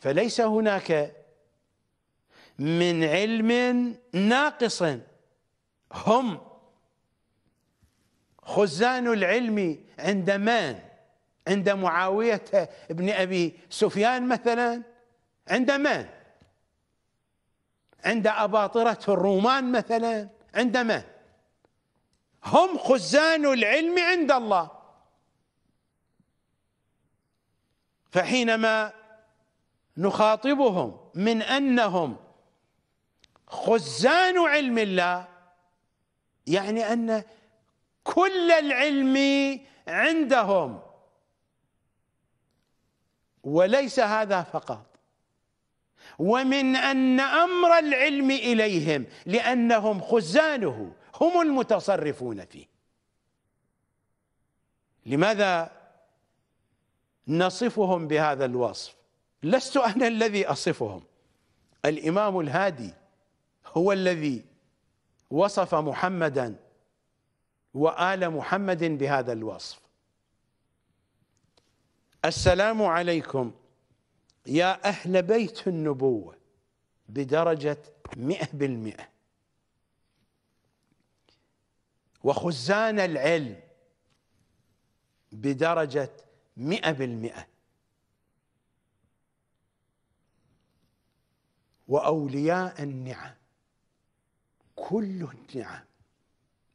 فليس هناك من علم ناقص هم خزان العلم عند من عند معاوية بن أبي سفيان مثلا عند من عند أباطرة الرومان مثلا عند من هم خزان العلم عند الله فحينما نخاطبهم من أنهم خزان علم الله يعني أن كل العلم عندهم وليس هذا فقط ومن أن أمر العلم إليهم لأنهم خزانه هم المتصرفون فيه لماذا نصفهم بهذا الوصف لست أنا الذي أصفهم الإمام الهادي هو الذي وصف محمدا وآل محمد بهذا الوصف السلام عليكم يا أهل بيت النبوة بدرجة مئة بالمئة وخزان العلم بدرجة مئة بالمئة وأولياء النعم كل النعم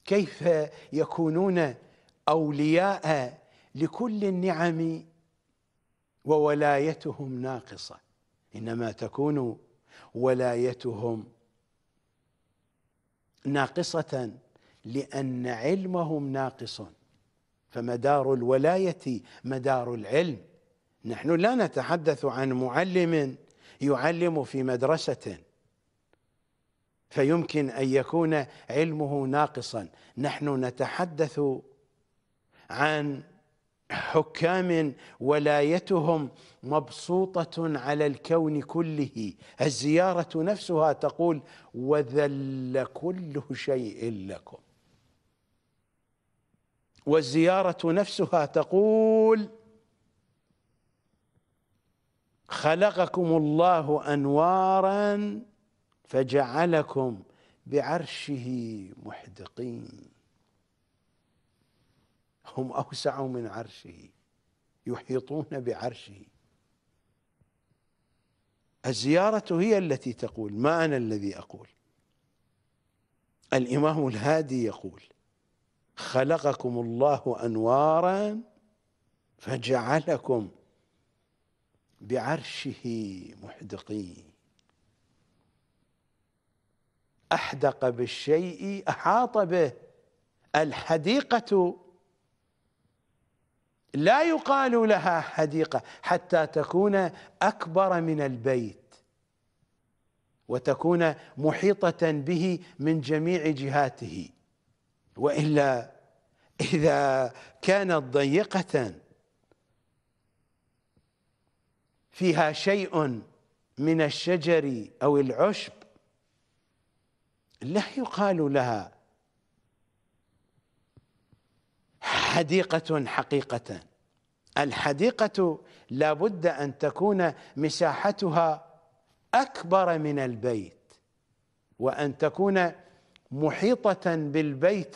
كيف يكونون أولياء لكل النعم وولايتهم ناقصة إنما تكون ولايتهم ناقصة لأن علمهم ناقص فمدار الولاية مدار العلم نحن لا نتحدث عن معلم يعلم في مدرسة فيمكن أن يكون علمه ناقصا نحن نتحدث عن حكام ولايتهم مبسوطه على الكون كله الزياره نفسها تقول وذل كل شيء لكم والزياره نفسها تقول خلقكم الله انوارا فجعلكم بعرشه محدقين هم أوسع من عرشه يحيطون بعرشه الزيارة هي التي تقول ما أنا الذي أقول الإمام الهادي يقول خلقكم الله أنوارا فجعلكم بعرشه محدقين أحدق بالشيء أحاط به الحديقة لا يقال لها حديقة حتى تكون أكبر من البيت وتكون محيطة به من جميع جهاته وإلا إذا كانت ضيقة فيها شيء من الشجر أو العشب لا يقال لها حديقة حقيقة الحديقة لابد أن تكون مساحتها أكبر من البيت وأن تكون محيطة بالبيت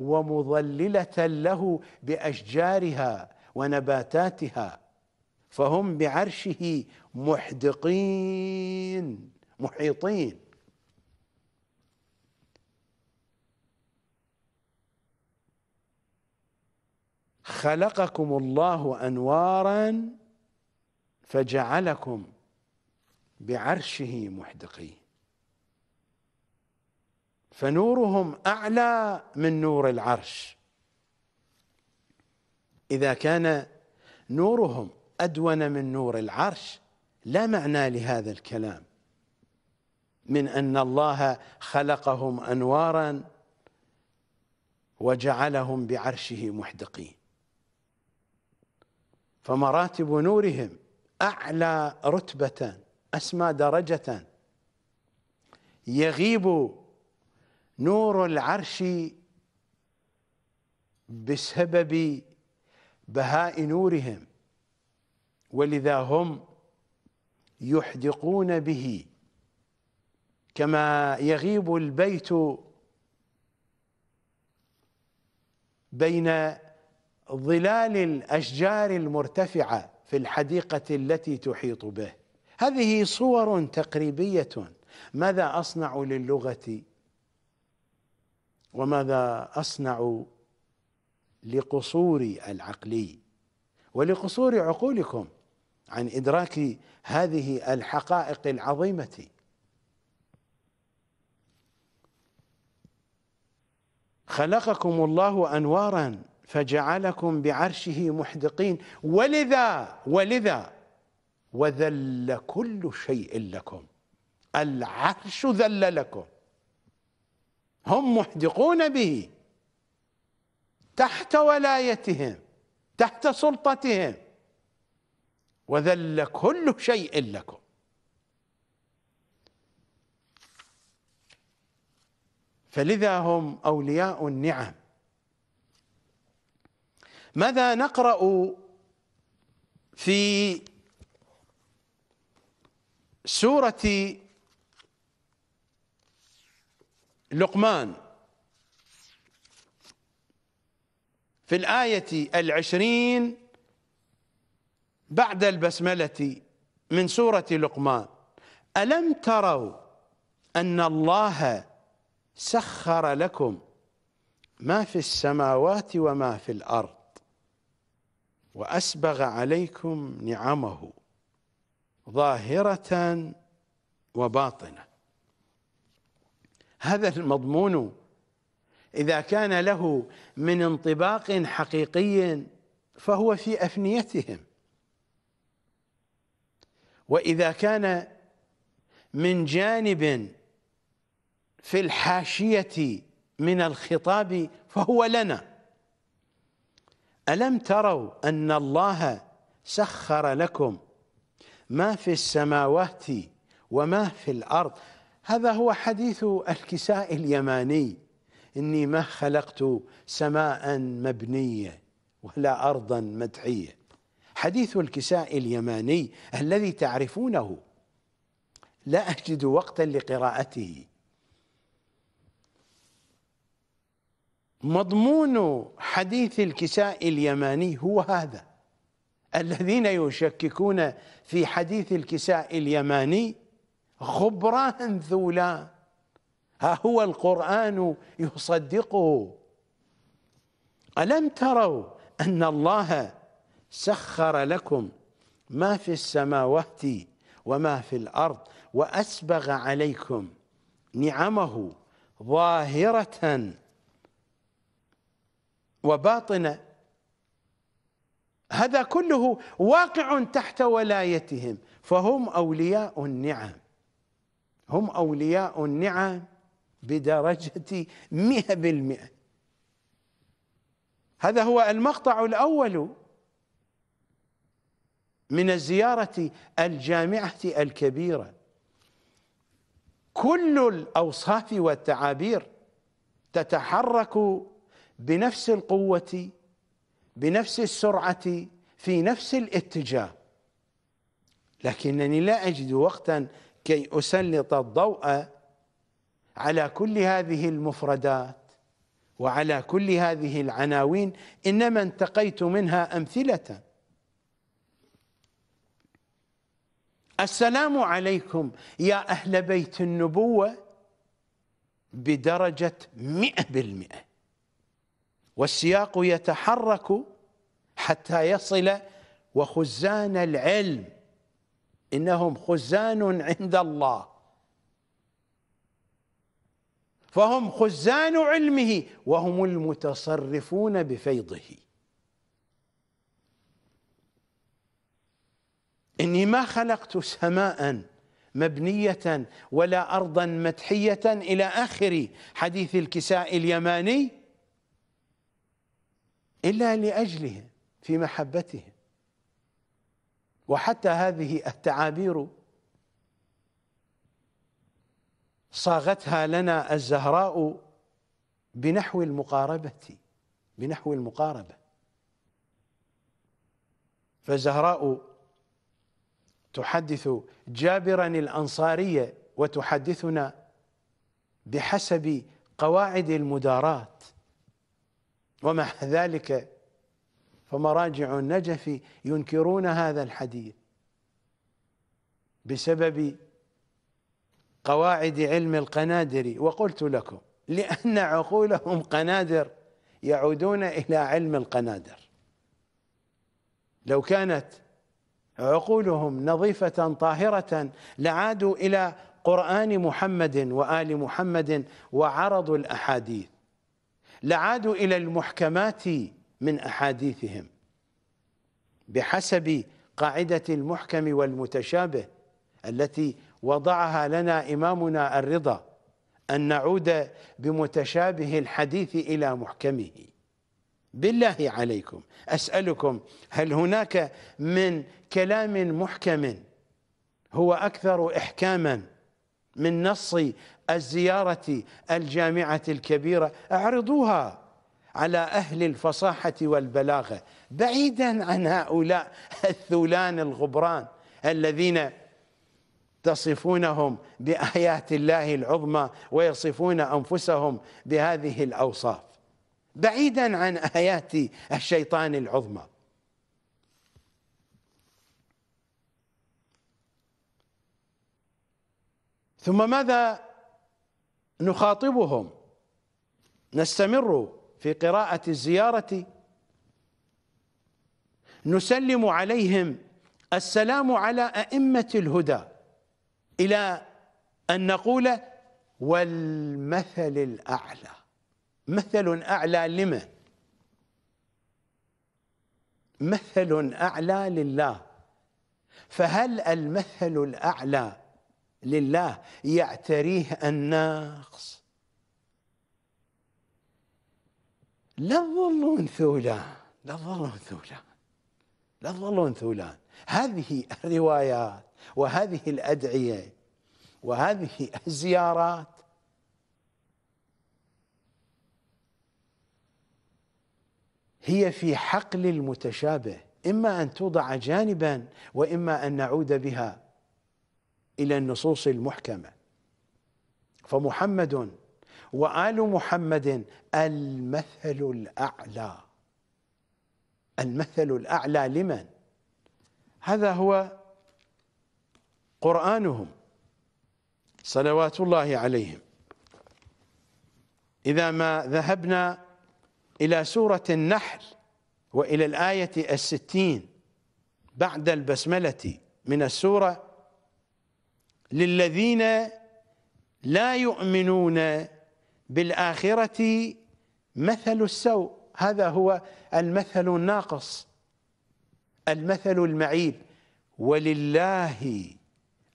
ومظللة له بأشجارها ونباتاتها فهم بعرشه محدقين محيطين خلقكم الله أنوارا فجعلكم بعرشه محدقين فنورهم أعلى من نور العرش إذا كان نورهم أدون من نور العرش لا معنى لهذا الكلام من أن الله خلقهم أنوارا وجعلهم بعرشه محدقين فمراتب نورهم اعلى رتبه اسمى درجه يغيب نور العرش بسبب بهاء نورهم ولذا هم يحدقون به كما يغيب البيت بين ظلال الاشجار المرتفعه في الحديقه التي تحيط به هذه صور تقريبيه ماذا اصنع للغه وماذا اصنع لقصوري العقلي ولقصور عقولكم عن ادراك هذه الحقائق العظيمه خلقكم الله انوارا فجعلكم بعرشه محدقين ولذا ولذا وذل كل شيء لكم العرش ذل لكم هم محدقون به تحت ولايتهم تحت سلطتهم وذل كل شيء لكم فلذا هم اولياء النعم ماذا نقرأ في سورة لقمان في الآية العشرين بعد البسملة من سورة لقمان ألم تروا أن الله سخر لكم ما في السماوات وما في الأرض وأسبغ عليكم نعمه ظاهرة وباطنة هذا المضمون إذا كان له من انطباق حقيقي فهو في أفنيتهم وإذا كان من جانب في الحاشية من الخطاب فهو لنا ألم تروا أن الله سخر لكم ما في السماوات وما في الأرض هذا هو حديث الكساء اليماني إني ما خلقت سماء مبنية ولا أرضا مدحية حديث الكساء اليماني الذي تعرفونه لا أجد وقتا لقراءته مضمون حديث الكساء اليماني هو هذا الذين يشككون في حديث الكساء اليماني خبران ذولان ها هو القرآن يصدقه ألم تروا أن الله سخر لكم ما في السماوات وما في الأرض وأسبغ عليكم نعمه ظاهرة وباطنه هذا كله واقع تحت ولايتهم فهم اولياء النعم هم اولياء النعم بدرجه 100% هذا هو المقطع الاول من الزياره الجامعه الكبيره كل الاوصاف والتعابير تتحرك بنفس القوه بنفس السرعه في نفس الاتجاه لكنني لا اجد وقتا كي اسلط الضوء على كل هذه المفردات وعلى كل هذه العناوين انما انتقيت منها امثله السلام عليكم يا اهل بيت النبوه بدرجه مئه بالمئه والسياق يتحرك حتى يصل وخزان العلم إنهم خزان عند الله فهم خزان علمه وهم المتصرفون بفيضه إني ما خلقت سماء مبنية ولا أرضا مدحية إلى آخر حديث الكساء اليماني إلا لأجلهم في محبتهم وحتى هذه التعابير صاغتها لنا الزهراء بنحو المقاربة بنحو المقاربة فالزهراء تحدث جابرا الأنصاري وتحدثنا بحسب قواعد المدارات ومع ذلك فمراجع النجف ينكرون هذا الحديث بسبب قواعد علم القنادر وقلت لكم لأن عقولهم قنادر يعودون إلى علم القنادر لو كانت عقولهم نظيفة طاهرة لعادوا إلى قرآن محمد وآل محمد وعرضوا الأحاديث لعادوا إلى المحكمات من أحاديثهم بحسب قاعدة المحكم والمتشابه التي وضعها لنا إمامنا الرضا أن نعود بمتشابه الحديث إلى محكمه بالله عليكم أسألكم هل هناك من كلام محكم هو أكثر إحكاما من نص الزيارة الجامعة الكبيرة أعرضوها على أهل الفصاحة والبلاغة بعيدا عن هؤلاء الثولان الغبران الذين تصفونهم بآيات الله العظمى ويصفون أنفسهم بهذه الأوصاف بعيدا عن آيات الشيطان العظمى ثم ماذا نخاطبهم نستمر في قراءة الزيارة نسلم عليهم السلام على أئمة الهدى إلى أن نقول والمثل الأعلى مثل أعلى لمن مثل أعلى لله فهل المثل الأعلى لله يعتريه الناقص لا تظلون ثولان لا تظلون ثولان لا تظلون ثولان هذه الروايات وهذه الأدعية وهذه الزيارات هي في حقل المتشابه إما أن توضع جانبا وإما أن نعود بها إلى النصوص المحكمة فمحمد وآل محمد المثل الأعلى المثل الأعلى لمن؟ هذا هو قرآنهم صلوات الله عليهم إذا ما ذهبنا إلى سورة النحل وإلى الآية الستين بعد البسملة من السورة للذين لا يؤمنون بالآخرة مثل السوء هذا هو المثل الناقص المثل المعيب ولله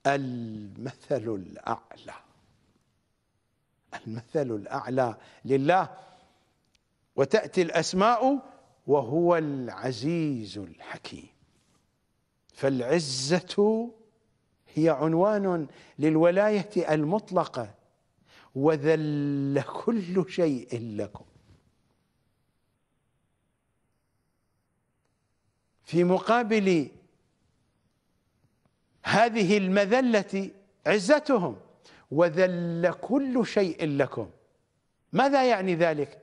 المثل الأعلى المثل الأعلى لله وتأتي الأسماء وهو العزيز الحكيم فالعزة هي عنوان للولايه المطلقه وذل كل شيء لكم في مقابل هذه المذله عزتهم وذل كل شيء لكم ماذا يعني ذلك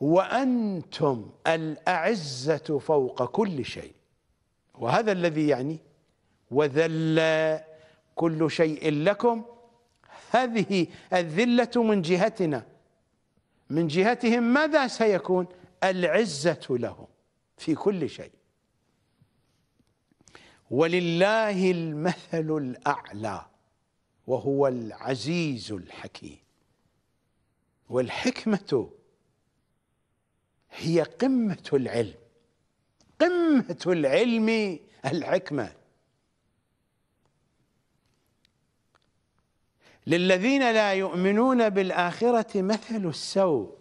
وانتم الاعزه فوق كل شيء وهذا الذي يعني وذل كل شيء لكم هذه الذلة من جهتنا من جهتهم ماذا سيكون العزة لهم في كل شيء ولله المثل الأعلى وهو العزيز الحكيم والحكمة هي قمة العلم قمة العلم الحكمة للذين لا يؤمنون بالآخرة مثل السوء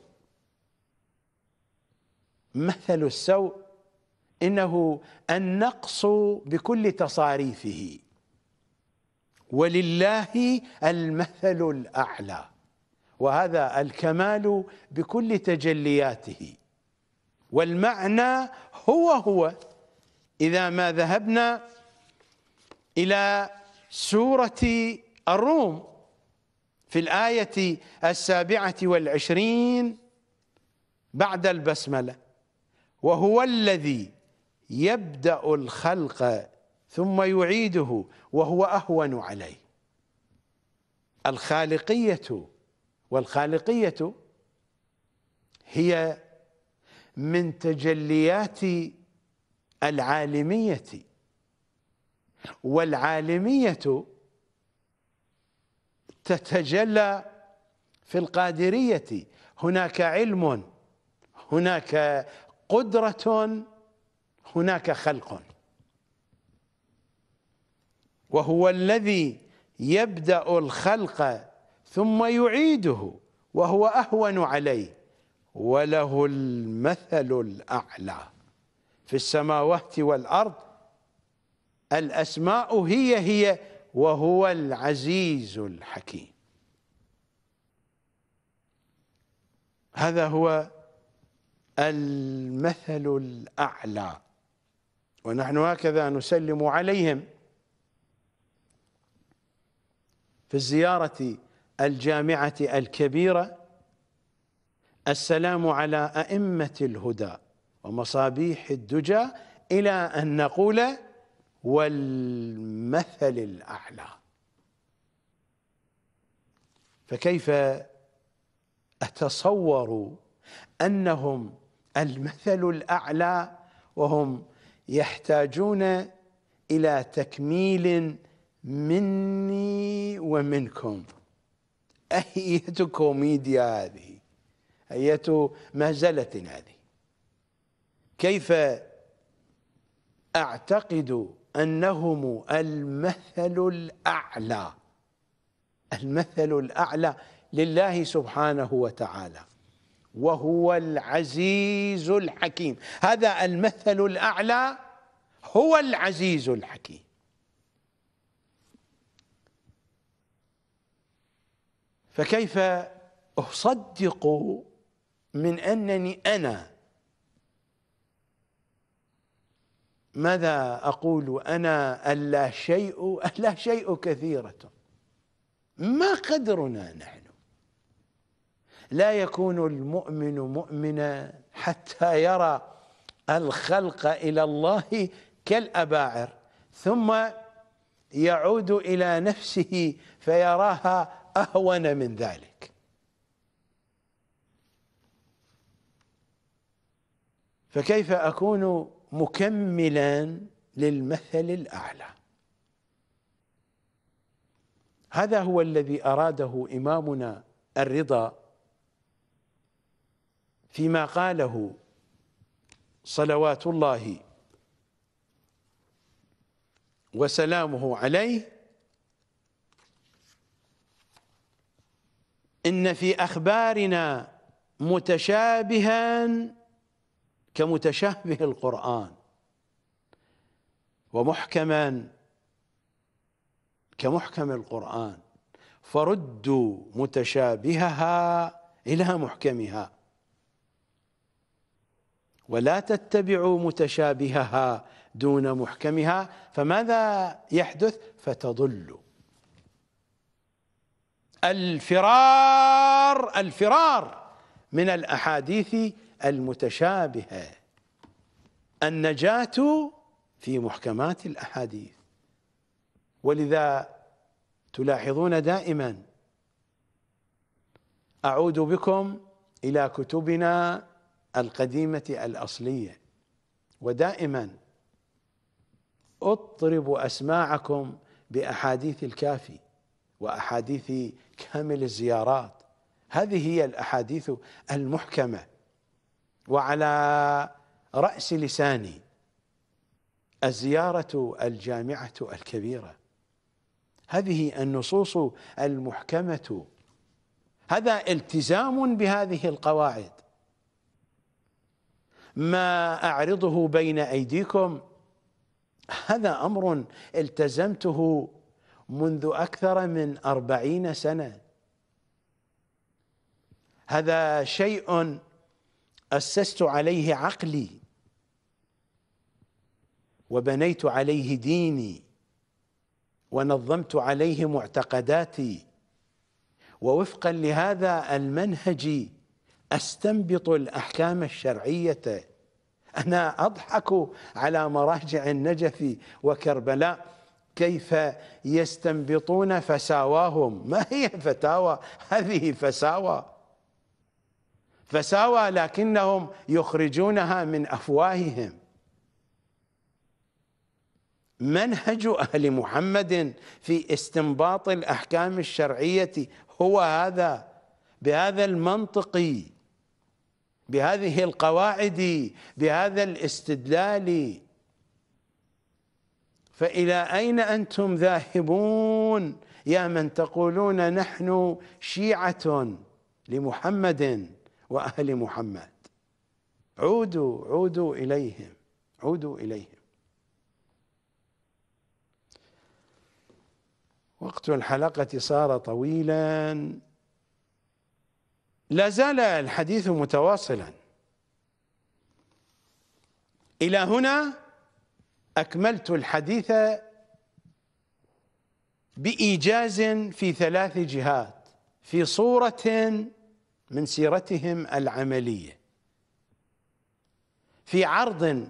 مثل السوء إنه النقص بكل تصاريفه ولله المثل الأعلى وهذا الكمال بكل تجلياته والمعنى هو هو إذا ما ذهبنا إلى سورة الروم في الآية السابعة والعشرين بعد البسملة وهو الذي يبدأ الخلق ثم يعيده وهو أهون عليه الخالقية والخالقية هي من تجليات العالمية والعالمية تتجلى في القادرية هناك علم هناك قدرة هناك خلق وهو الذي يبدأ الخلق ثم يعيده وهو أهون عليه وله المثل الأعلى في السماوات والأرض الأسماء هي هي وهو العزيز الحكيم هذا هو المثل الأعلى ونحن هكذا نسلم عليهم في الزيارة الجامعة الكبيرة السلام على أئمة الهدى ومصابيح الدجى إلى أن نقول والمثل الأعلى فكيف أتصور أنهم المثل الأعلى وهم يحتاجون إلى تكميل مني ومنكم أية كوميديا هذه أية مهزلة هذه كيف أعتقد أنهم المثل الأعلى المثل الأعلى لله سبحانه وتعالى وهو العزيز الحكيم هذا المثل الأعلى هو العزيز الحكيم فكيف أصدق من أنني أنا ماذا أقول أنا ألا شيء ألا شيء كثيرة ما قدرنا نحن لا يكون المؤمن مؤمنا حتى يرى الخلق إلى الله كالأباعر ثم يعود إلى نفسه فيراها أهون من ذلك فكيف أكون مكملا للمثل الاعلى هذا هو الذي اراده امامنا الرضا فيما قاله صلوات الله وسلامه عليه ان في اخبارنا متشابها كمتشابه القرآن ومحكما كمحكم القرآن فردوا متشابهها إلى محكمها ولا تتبعوا متشابهها دون محكمها فماذا يحدث فتضل الفرار الفرار من الأحاديث المتشابهة النجاة في محكمات الأحاديث ولذا تلاحظون دائما أعود بكم إلى كتبنا القديمة الأصلية ودائما أطرب أسماعكم بأحاديث الكافي وأحاديث كامل الزيارات هذه هي الأحاديث المحكمة وعلى رأس لساني الزيارة الجامعة الكبيرة هذه النصوص المحكمة هذا التزام بهذه القواعد ما أعرضه بين أيديكم هذا أمر التزمته منذ أكثر من أربعين سنة هذا شيء أسست عليه عقلي وبنيت عليه ديني ونظمت عليه معتقداتي ووفقا لهذا المنهج استنبط الاحكام الشرعيه انا اضحك على مراجع النجف وكربلاء كيف يستنبطون فساواهم ما هي فتاوى هذه فساوى فساوى لكنهم يخرجونها من افواههم منهج اهل محمد في استنباط الاحكام الشرعيه هو هذا بهذا المنطق بهذه القواعد بهذا الاستدلال فالى اين انتم ذاهبون يا من تقولون نحن شيعه لمحمد وأهل محمد عودوا عودوا إليهم عودوا إليهم وقت الحلقة صار طويلا لا زال الحديث متواصلا إلى هنا أكملت الحديث بإيجاز في ثلاث جهات في صورة من سيرتهم العمليه في عرض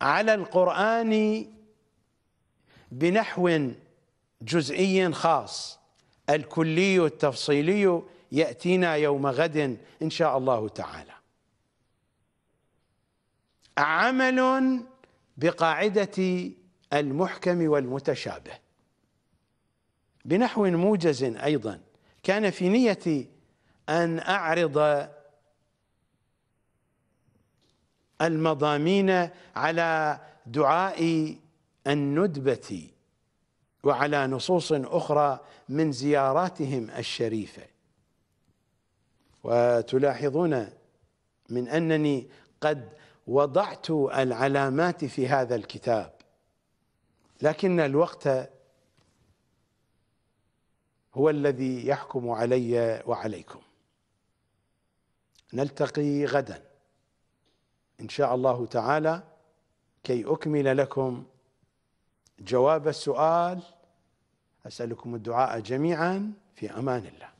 على القران بنحو جزئي خاص الكلي التفصيلي ياتينا يوم غد ان شاء الله تعالى عمل بقاعده المحكم والمتشابه بنحو موجز ايضا كان في نيه ان اعرض المضامين على دعاء الندبه وعلى نصوص اخرى من زياراتهم الشريفه وتلاحظون من انني قد وضعت العلامات في هذا الكتاب لكن الوقت هو الذي يحكم علي وعليكم نلتقي غدا إن شاء الله تعالى كي أكمل لكم جواب السؤال أسألكم الدعاء جميعا في أمان الله